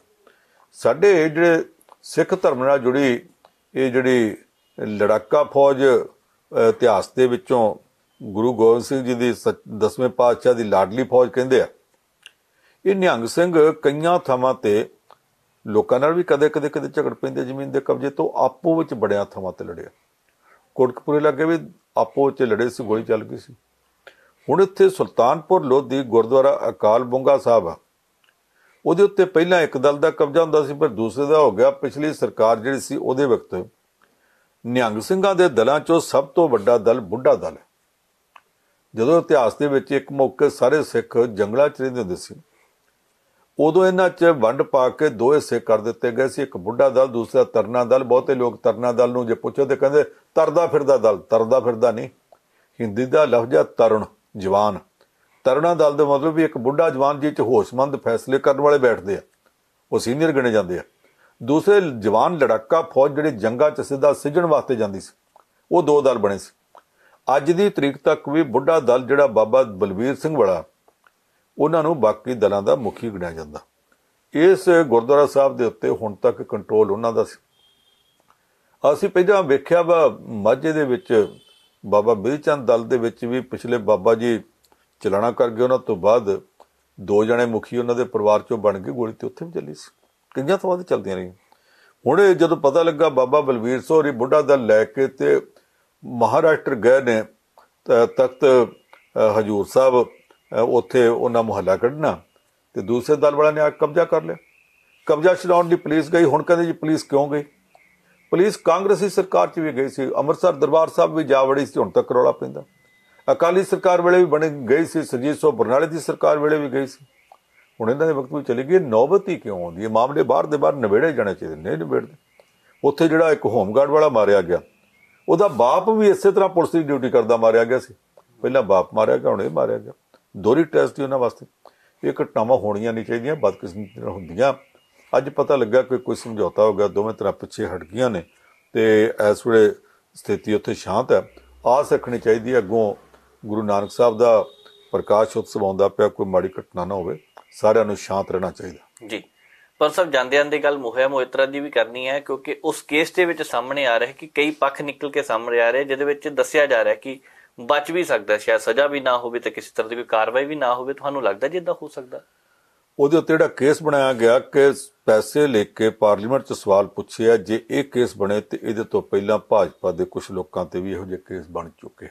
ਸਾਡੇ ਜਿਹੜੇ ਸਿੱਖ ਧਰਮ ਨਾਲ ਜੁੜੀ ਇਹ ਜਿਹੜੀ ਲੜਾਕਾ ਫੌਜ ਇਤਿਹਾਸ ਦੇ ਵਿੱਚੋਂ ਗੁਰੂ ਗੋਬਿੰਦ ਸਿੰਘ ਜੀ ਦੀ 10ਵੇਂ ਪਾਤਸ਼ਾਹ ਦੀ ਲਾਡਲੀ ਫੌਜ ਕਹਿੰਦੇ ਆ ਇਹ ਨਿਹੰਗ ਸਿੰਘ ਕਈਆਂ ਥਾਵਾਂ ਤੇ ਲੋਕਾਂ ਨਾਲ ਵੀ ਕਦੇ-ਕਦੇ ਕਦੇ ਝਗੜ ਪੈਂਦੇ ਜ਼ਮੀਨ ਦੇ ਕਬਜ਼ੇ ਤੋਂ ਆਪੋ ਵਿੱਚ ਬੜਿਆ ਥਾਵਾਂ ਤੇ ਲੜਿਆ ਕੋਟਕਪੂਰੇ ਲੱਗੇ ਵੀ ਆਪੋ ਵਿੱਚ ਲੜੇ ਸੀ ਗੋਲੀ ਚੱਲ ਗਈ ਸੀ ਹੁਣ ਇੱਥੇ ਸੁਲਤਾਨਪੁਰ ਲੋਧੀ ਗੁਰਦੁਆਰਾ ਅਕਾਲ ਬੁੰਗਾ ਸਾਹਿਬ ਆ ਉਹਦੇ ਉੱਤੇ ਪਹਿਲਾਂ ਇੱਕ ਦਲ ਦਾ ਕਬਜ਼ਾ ਹੁੰਦਾ ਸੀ ਪਰ ਦੂਸਰੇ ਦਾ ਹੋ ਗਿਆ ਪਿਛਲੀ ਸਰਕਾਰ ਜਿਹੜੀ ਸੀ ਉਹਦੇ ਵਕਤ ਨਿਹੰਗ ਸਿੰਘਾਂ ਦੇ ਦਲਾਂ ਚੋਂ ਸਭ ਤੋਂ ਵੱਡਾ ਦਲ ਬੁੱਢਾ ਦਲ ਜਦੋਂ ਇਤਿਹਾਸ ਦੇ ਵਿੱਚ ਇੱਕ ਮੌਕੇ ਸਾਰੇ ਸਿੱਖ ਜੰਗਲਾਂ 'ਚ ਰਹਿੰਦੇ ਹੁੰਦੇ ਸੀ ਉਦੋਂ ਇਹਨਾਂ 'ਚ ਵੰਡ ਪਾ ਕੇ ਦੋ ਹਿੱਸੇ ਕਰ ਦਿੱਤੇ ਗਏ ਸੀ ਇੱਕ ਬੁੱਢਾ ਦਲ ਦੂਸਰਾ ਤਰਨਾ ਦਲ ਬਹੁਤੇ ਲੋਕ ਤਰਨਾ ਦਲ ਨੂੰ ਜੇ ਪੁੱਛੋ ਤੇ ਕਹਿੰਦੇ ਤਰਦਾ ਫਿਰਦਾ ਦਲ ਤਰਦਾ ਫਿਰਦਾ ਨਹੀਂ ਹਿੰਦੀ ਦਾ ਲਫ਼ਜ਼ ਹੈ ਤਰਣ ਜਵਾਨ ਤਰਨਾ ਦਲ ਦਾ ਮਤਲਬ ਵੀ ਇੱਕ ਬੁੱਢਾ ਜਵਾਨ ਜਿਹ 'ਚ ਹੋਸ਼ਮੰਦ ਫੈਸਲੇ ਕਰਨ ਵਾਲੇ ਬੈਠਦੇ ਆ ਉਹ ਸੀਨੀਅਰ ਗਿਣੇ ਜਾਂਦੇ ਆ ਦੂਸਰੇ ਜਵਾਨ ਲੜਾਕਾ ਫੌਜ ਜਿਹੜੇ ਜੰਗਾਂ 'ਚ ਸਿੱਧਾ ਸਿੱਜਣ ਵਾਸਤੇ ਜਾਂਦੀ ਸੀ ਉਹ ਦੋ ਦਲ ਬਣੇ ਸੀ ਅੱਜ ਦੀ ਤਰੀਕ ਤੱਕ ਵੀ ਬੁੱਢਾ ਦਲ ਜਿਹੜਾ ਬਾਬਾ ਬਲਵੀਰ ਸਿੰਘ ਵਾਲਾ ਉਹਨਾਂ ਨੂੰ ਬਾਕੀ ਦਲਾਂ ਦਾ ਮੁਖੀ ਗਿਣਿਆ ਜਾਂਦਾ ਇਸ ਗੁਰਦੁਆਰਾ ਸਾਹਿਬ ਦੇ ਉੱਤੇ ਹੁਣ ਤੱਕ ਕੰਟਰੋਲ ਉਹਨਾਂ ਦਾ ਸੀ ਅਸੀਂ ਪਹਿਲਾਂ ਵੇਖਿਆ ਵਾ ਮਾਝੇ ਦੇ ਵਿੱਚ ਬਾਬਾ ਮਿਰਚੰਦ ਦਲ ਦੇ ਵਿੱਚ ਵੀ ਪਿਛਲੇ ਬਾਬਾ ਜੀ ਚਲਾਣਾ ਕਰ ਗਏ ਉਹਨਾਂ ਤੋਂ ਬਾਅਦ ਦੋ ਜਣੇ ਮੁਖੀ ਉਹਨਾਂ ਦੇ ਪਰਿਵਾਰ ਚੋਂ ਬਣ ਕੇ ਗੋਲੀ ਤੇ ਉੱਥੇ ਵੀ ਚੱਲੀ ਸੀ ਕਿੰਨੀਆਂ ਤੋਂ ਬਾਅਦ ਚੱਲਦੀਆਂ ਰਹੀਆਂ ਹੁਣ ਜਦੋਂ ਪਤਾ ਲੱਗਾ ਬਾਬਾ ਬਲਵੀਰ ਸੋਹਰੀ ਬੁੱਢਾ ਦਲ ਲੈ ਕੇ ਤੇ ਮਹਾਰਾਸ਼ਟਰ ਗਏ ਨੇ ਤਖਤ ਹਜੂਰ ਸਾਹਿਬ ਉੱਥੇ ਉਹਨਾਂ ਮੁਹੱਲਾ ਕੱਢਣਾ ਤੇ ਦੂਸਰੇ ਦਲ ਵਾਲਿਆਂ ਨੇ ਆ ਕਬਜ਼ਾ ਕਰ ਲਿਆ ਕਬਜ਼ਾ ਛਡਾਉਣ ਦੀ ਪੁਲਿਸ ਗਈ ਹੁਣ ਕਹਿੰਦੇ ਜੀ ਪੁਲਿਸ ਕਿਉਂ ਗਈ ਪੁਲਿਸ ਕਾਂਗਰਸੀ ਸਰਕਾਰ 'ਚ ਵੀ ਗਈ ਸੀ ਅੰਮ੍ਰਿਤਸਰ ਦਰਬਾਰ ਸਾਹਿਬ ਵੀ ਜਾਵੜੀ ਸੀ ਹੁਣ ਤੱਕ ਰੌਲਾ ਪੈਂਦਾ ਅਕਾਲੀ ਸਰਕਾਰ ਵੇਲੇ ਵੀ ਬਣ ਗਈ ਸੀ ਸਜੀਸੋ ਸੋ ਬਰਨਾਲੇ ਦੀ ਸਰਕਾਰ ਵੇਲੇ ਵੀ ਗਈ ਸੀ ਹੁਣ ਇਹਨਾਂ ਦੇ ਵਕਤ ਵੀ ਚਲੀ ਗਈ ਨੌਬਤ ਹੀ ਕਿਉਂ ਆਉਂਦੀ ਹੈ ਮਾਮਲੇ ਬਾਹਰ ਦੇ ਬਾਹਰ ਨਵੇੜੇ ਜਾਣੇ ਚਾਹੀਦੇ ਨੇ ਨਵੇੜਦੇ ਉੱਥੇ ਜਿਹੜਾ ਇੱਕ ਹੋਮਗਾਰਡ ਵਾਲਾ ਮਾਰਿਆ ਗਿਆ ਉਹਦਾ ਬਾਪ ਵੀ ਇਸੇ ਤਰ੍ਹਾਂ ਪੁਲਿਸ ਦੀ ਡਿਊਟੀ ਕਰਦਾ ਮਾਰਿਆ ਗਿਆ ਸੀ ਪਹਿਲਾਂ ਬਾਪ ਮਾਰਿਆ ਗਿਆ ਹੁਣ ਇਹ ਮਾਰਿਆ ਗਿਆ ਦੋਰੀ ਟੈਸਟ ਹੀ ਉਹਨਾਂ ਵਾਸਤੇ ਇਹ ਘਟਨਾਵਾਂ ਹੋਣੀਆਂ ਨਹੀਂ ਚਾਹੀਦੀਆਂ ਬਦਕਿਸਮਤ ਹੁੰਦੀਆਂ ਅੱਜ ਪਤਾ ਲੱਗਾ ਕਿ ਕੋਈ ਸਮਝੌਤਾ ਹੋ ਗਿਆ ਦੋਵੇਂ ਤਰ੍ਹਾਂ ਪਿੱਛੇ ਹਟ ਗਈਆਂ ਨੇ ਤੇ ਇਸ ਵੇਲੇ ਸਥਿਤੀ ਉੱਥੇ ਸ਼ਾਂਤ ਹੈ ਆਸ ਰੱਖਣੀ ਚਾਹੀਦੀ ਹੈ ਅੱਗੋਂ ਗੁਰੂ ਨਾਨਕ ਸਾਹਿਬ ਦਾ ਪ੍ਰਕਾਸ਼ ਉਤਸਵ ਆਉਂਦਾ ਪਿਆ ਕੋਈ ਮਾੜੀ ਘਟਨਾ ਨਾ ਹੋਵੇ ਸਾਰਿਆਂ ਨੂੰ ਸ਼ਾਂਤ ਰਹਿਣਾ ਚਾਹੀਦਾ ਜੀ ਪਰ ਸਭ ਜਾਂਦਿਆਂ ਦੀ ਗੱਲ ਮੋਹਿਆ ਮੋਇਤਰਾ ਦੀ ਵੀ ਕਰਨੀ ਹੈ ਕਿਉਂਕਿ ਉਸ ਕੇਸ ਦੇ ਵਿੱਚ ਸਾਹਮਣੇ ਆ ਰਿਹਾ ਕਿ ਕਈ ਪੱਖ ਨਿਕਲ ਕੇ ਸਾਹਮਣੇ ਆ ਰਹੇ ਜਿਹਦੇ ਵਿੱਚ ਦੱਸਿਆ ਜਾ ਰਿਹਾ ਕਿ ਬਚ ਵੀ ਸਕਦਾ ਸ਼ਾਇਦ ਸਜ਼ਾ ਵੀ ਨਾ ਹੋਵੇ ਤੇ ਕਿਸੇ ਤਰ੍ਹਾਂ ਦੀ ਕੋਈ ਕਾਰਵਾਈ ਵੀ ਨਾ ਹੋਵੇ ਤੁਹਾਨੂੰ ਲੱਗਦਾ ਜਿੱਦਾਂ ਹੋ ਸਕਦਾ ਉਹਦੇ ਉੱਤੇ ਜਿਹੜਾ ਕੇਸ ਬਣਾਇਆ ਗਿਆ ਕਿ ਪੈਸੇ ਲੈ ਕੇ ਪਾਰਲੀਮੈਂਟ 'ਚ ਸਵਾਲ ਪੁੱਛਿਆ ਜੇ ਇਹ ਕੇਸ ਬਣੇ ਤੇ ਇਹਦੇ ਤੋਂ ਪਹਿਲਾਂ ਭਾਜਪਾ ਦੇ ਕੁਝ ਲੋਕਾਂ ਤੇ ਵੀ ਇਹੋ ਜਿਹੇ ਕੇਸ ਬਣ ਚੁੱਕੇ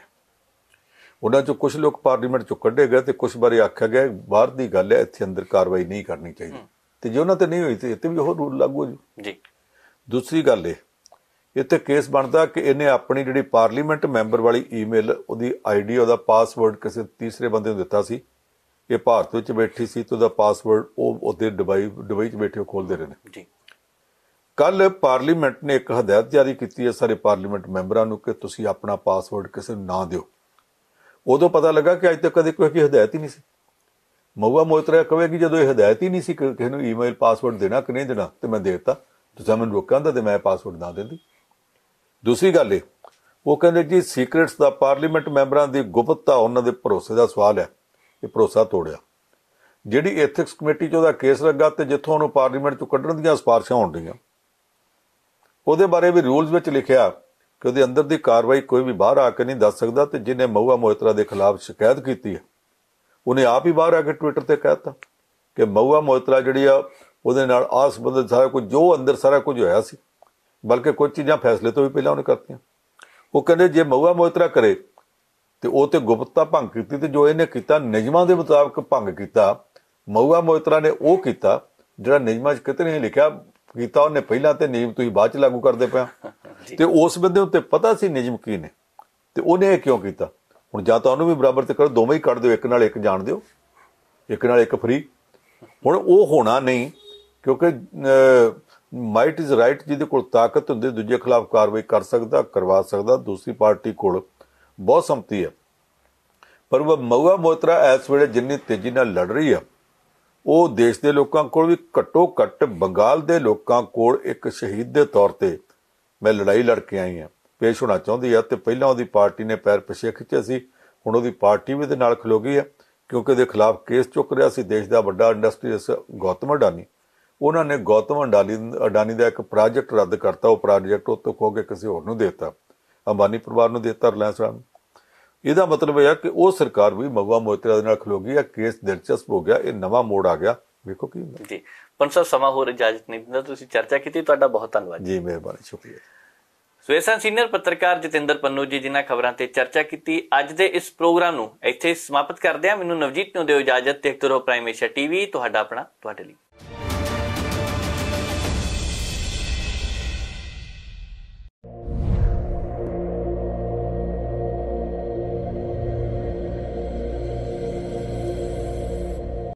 ਉਹਨਾਂ 'ਚੋਂ ਕੁਝ ਲੋਕ ਪਾਰਲੀਮੈਂਟ 'ਚੋਂ ਕੱਢੇ ਗਏ ਤੇ ਕੁਝ ਬਾਰੇ ਆਖਿਆ ਗਿਆ ਬਾਹਰ ਦੀ ਗੱਲ ਹੈ ਇੱਥੇ ਅੰਦਰ ਕਾਰਵਾਈ ਨਹੀਂ ਕਰਨੀ ਚਾਹੀਦੀ ਤੇ ਜੇ ਉਹਨਾਂ ਤੇ ਨਹੀਂ ਹੋਈ ਤੇ ਇੱਥੇ ਵੀ ਉਹ ਰੂਲ ਲਾਗੂ ਹੋ ਜੂ ਜੀ ਦੂਸਰੀ ਗੱਲ ਇਹ ਇੱਥੇ ਕੇਸ ਬਣਦਾ ਕਿ ਇਹਨੇ ਆਪਣੀ ਜਿਹੜੀ ਪਾਰਲੀਮੈਂਟ ਮੈਂਬਰ ਵਾਲੀ ਈਮੇਲ ਉਹਦੀ ਆਈਡੀ ਉਹਦਾ ਪਾਸਵਰਡ ਕਿਸੇ ਤੀਸਰੇ ਬੰਦੇ ਨੂੰ ਦਿੱਤਾ ਸੀ ਇਹ ਭਾਰਤ ਵਿੱਚ ਬੈਠੀ ਸੀ ਤੇ ਉਹਦਾ ਪਾਸਵਰਡ ਉਹ ਉਹਦੇ ਦੁਬਈ ਦੁਬਈ 'ਚ ਬੈਠੇ ਖੋਲਦੇ ਰਹੇ ਨੇ ਜੀ ਕੱਲ ਪਾਰਲੀਮੈਂਟ ਨੇ ਇੱਕ ਹਦਾਇਤ ਜਾਰੀ ਕੀਤੀ ਹੈ ਸਾਰੇ ਪਾਰਲੀਮੈਂਟ ਮੈਂਬਰਾਂ ਨੂੰ ਕਿ ਤੁਸੀਂ ਆਪਣਾ ਪਾਸਵਰਡ ਕਿਸੇ ਨੂੰ ਨਾ ਦਿਓ ਉਦੋਂ ਪਤਾ ਲੱਗਾ ਕਿ ਅੱਜ ਤੱਕ ਕਦੇ ਕੋਈ ਹਦਾਇਤ ਹੀ ਨਹੀਂ ਸੀ ਮਊਆ ਮੋਇਤਰਾ ਕਹੇਗੀ ਜਦੋਂ ਇਹ ਹਦਾਇਤ ਹੀ ਨਹੀਂ ਸੀ ਕਿ ਕਿਸੇ ਨੂੰ ਈਮੇਲ ਪਾਸਵਰਡ ਦੇਣਾ ਕਿ ਨਹੀਂ ਦੇਣਾ ਤੇ ਮੈਂ ਦੇ ਦਿੱਤਾ ਤੁਸੀਂ ਮੈਨੂੰ ਰੋਕਾਂਦਾ ਤੇ ਮੈਂ ਪਾਸਵਰਡ ਨਾ ਦਿੰਦੀ ਦੂਸਰੀ ਗੱਲ ਇਹ ਉਹ ਕਹਿੰਦੇ ਜੀ ਸੀਕ੍ਰੀਟਸ ਦਾ ਪਾਰਲੀਮੈਂਟ ਮੈਂਬਰਾਂ ਦੀ ਗੁਪਤਤਾ ਉਹਨਾਂ ਦੇ ਭਰੋਸੇ ਦਾ ਸਵਾਲ ਹੈ ਇਹ ਭਰੋਸਾ ਤੋੜਿਆ ਜਿਹੜੀ ਐਥਿਕਸ ਕਮੇਟੀ 'ਚ ਉਹਦਾ ਕੇਸ ਲੱਗਾ ਤੇ ਜਿੱਥੋਂ ਉਹਨੂੰ ਪਾਰਲੀਮੈਂਟ 'ਚੋਂ ਕੱਢਣ ਦੀਆਂ ਸਿਫਾਰਸ਼ਾਂ ਹੋਣ ਉਹਦੇ ਬਾਰੇ ਵੀ ਰੂਲਸ ਵਿੱਚ ਲਿਖਿਆ ਕਿ ਉਹਦੇ ਅੰਦਰ ਦੀ ਕਾਰਵਾਈ ਕੋਈ ਵੀ ਬਾਹਰ ਆ ਕੇ ਨਹੀਂ ਦੱਸ ਸਕਦਾ ਤੇ ਜਿਹਨੇ ਮਊਆ ਮੋਇਤਰਾ ਦੇ ਖਿਲਾਫ ਸ਼ਿਕਾਇਤ ਕੀਤੀ ਹੈ ਉਹਨੇ ਆਪ ਹੀ ਬਾਹਰ ਆ ਕੇ ਟਵਿੱਟਰ ਤੇ ਕਹਿਤਾ ਕਿ ਮਊਆ ਮੋਇਤਰਾ ਜਿਹੜੀ ਆ ਉਹਦੇ ਨਾਲ ਆਸ ਬੰਦ ਸਾਰਾ ਕੁਝ ਜੋ ਅੰਦਰ ਸਾਰਾ ਕੁਝ ਹੋਇਆ ਸੀ ਬਲਕਿ ਕੁਝ ਚੀਜ਼ਾਂ ਫੈਸਲੇ ਤੋਂ ਵੀ ਪਹਿਲਾਂ ਉਹਨੇ ਕਰਤੀਆਂ ਉਹ ਕਹਿੰਦੇ ਜੇ ਮਊਆ ਮੋਇਤਰਾ ਕਰੇ ਤੇ ਉਹ ਤੇ ਗੁਪਤਤਾ ਭੰਗ ਕੀਤੀ ਤੇ ਜੋ ਇਹਨੇ ਕੀਤਾ ਨਿਯਮਾਂ ਦੇ ਮੁਤਾਬਕ ਭੰਗ ਕੀਤਾ ਮਊਆ ਮੋਇਤਰਾ ਨੇ ਉਹ ਕੀਤਾ ਜਿਹੜਾ ਨਿਯਮਾਂ 'ਚ ਕਿਤੇ ਨਹੀਂ ਲਿਖਿਆ ਕੀਤਾ ਉਹਨੇ ਪਹਿਲਾਂ ਤੇ ਨਿਯਮ ਤੁਸੀਂ ਬਾਅਦ 'ਚ ਲਾਗੂ ਕਰਦੇ ਪਿਆ ਤੇ ਉਸ ਬੰਦੇ ਉੱਤੇ ਪਤਾ ਸੀ ਨਿਯਮ ਕੀ ਨੇ ਤੇ ਉਹਨੇ ਇਹ ਕਿਉਂ ਕੀਤਾ ਹੁਣ ਜਾਂ ਤਾਂ ਉਹਨੂੰ ਵੀ ਬਰਾਬਰ ਤੇ ਕਰੋ ਦੋਵੇਂ ਹੀ ਕੱਢ ਦਿਓ ਇੱਕ ਨਾਲ ਇੱਕ ਜਾਣ ਦਿਓ ਇੱਕ ਨਾਲ ਇੱਕ ਫਰੀ ਹੁਣ ਉਹ ਹੋਣਾ ਨਹੀਂ ਕਿਉਂਕਿ ਮਾਈਟ ਇਜ਼ ਰਾਈਟ ਜਿਹਦੇ ਕੋਲ ਤਾਕਤ ਹੁੰਦੀ ਦੂਜੇ ਖਿਲਾਫ ਕਾਰਵਾਈ ਕਰ ਸਕਦਾ ਕਰਵਾ ਸਕਦਾ ਦੂਸਰੀ ਪਾਰਟੀ ਕੋਲ ਬਹੁਤ ਸੰਪਤੀ ਹੈ ਪਰ ਉਹ ਮਊਆ ਮੋਤਰਾ ਇਸ ਵੇਲੇ ਜਿੰਨੀ ਤੇਜ਼ੀ ਨਾਲ ਲੜ ਰਹੀ ਆ ਉਹ ਦੇਸ਼ ਦੇ ਲੋਕਾਂ ਕੋਲ ਵੀ ਘੱਟੋ ਘੱਟ ਬੰਗਾਲ ਦੇ ਲੋਕਾਂ ਕੋਲ ਇੱਕ ਸ਼ਹੀਦ ਦੇ ਤੌਰ ਤੇ ਮੈਂ ਲੜਾਈ ਲੜ ਕੇ ਆਈ ਆ ਪੇਸ਼ ਹੋਣਾ ਚਾਹੁੰਦੀ ਆ ਤੇ ਪਹਿਲਾਂ ਉਹਦੀ ਪਾਰਟੀ ਨੇ ਪੈਰ ਪਿਛੇ ਖਿੱਚੇ ਸੀ ਹੁਣ ਉਹਦੀ ਪਾਰਟੀ ਵੀ ਦੇ ਨਾਲ ਖਲੋ ਗਈ ਆ ਕਿਉਂਕਿ ਉਹਦੇ ਖਿਲਾਫ ਕੇਸ ਚੁੱਕ ਰਿਹਾ ਸੀ ਦੇਸ਼ ਦਾ ਵੱਡਾ ਇੰਡਸਟਰੀਅਸ ਗੌਤਮ ਅਡਾਨੀ ਉਹਨਾਂ ਨੇ ਗੌਤਮ ਅੰਡਾਲੀ ਅਡਾਨੀ ਦਾ ਇੱਕ ਪ੍ਰੋਜੈਕਟ ਰੱਦ ਕਰਤਾ ਉਹ ਪ੍ਰੋਜੈਕਟ ਉਹ ਤੋਂ ਕੋਗੇ ਕਿਸੇ ਹੋਰ ਨੂੰ ਦਿੱਤਾ ਅੰਬਾਨੀ ਪਰਿਵਾਰ ਨੂੰ ਦਿੱਤਾ ਰਿਲਾਇੰਸ ਨੂੰ ਇਹਦਾ ਮਤਲਬ ਇਹ ਹੈ ਕਿ ਉਹ ਸਰਕਾਰ ਵੀ ਮਗਵਾ ਮੋਤਰਾ ਦੇ ਨਾਲ ਖਲੋਗੀ ਆ ਕੇਸ ਦਿਲਚਸਪ ਹੋ ਗਿਆ ਇਹ ਨਵਾਂ ਮੋੜ ਆ ਗਿਆ ਵੇਖੋ ਕੀ ਹੁੰਦਾ ਜੀ ਪੰਸਾ ਸਮਾਂ ਹੋਰ ਇਜਾਜ਼ਤ ਨਹੀਂ ਦਿੰਦਾ ਤੁਸੀਂ ਚਰਚਾ ਕੀਤੀ ਤੁਹਾਡਾ ਬਹੁਤ ਧੰਨਵਾਦ ਜੀ ਮਿਹਰਬਾਨੀ ਸ਼ੁਕਰੀਆ ਸਵੇਸਨ ਸੀਨੀਅਰ ਪੱਤਰਕਾਰ ਜਤਿੰਦਰ ਪੰਨੂ ਜੀ ਜਿਨ੍ਹਾਂ ਖਬਰਾਂ ਤੇ ਚਰਚਾ ਕੀਤੀ ਅੱਜ ਦੇ ਇਸ ਪ੍ਰੋਗਰਾਮ ਨੂੰ ਇੱਥੇ ਸਮਾਪਤ ਕਰਦੇ ਹਾਂ ਮੈਨੂੰ ਨਵਜੀਤ ਨੂੰ ਦਿਓ ਇਜਾਜ਼ਤ ਤੇ ਇੱਕ ਪ੍ਰਾਈਮ ਪ੍ਰਾਈਮੇਸ਼ਾ ਟੀਵੀ ਤੁਹਾਡਾ ਆਪਣਾ ਤੁਹਾਡੇ ਲਈ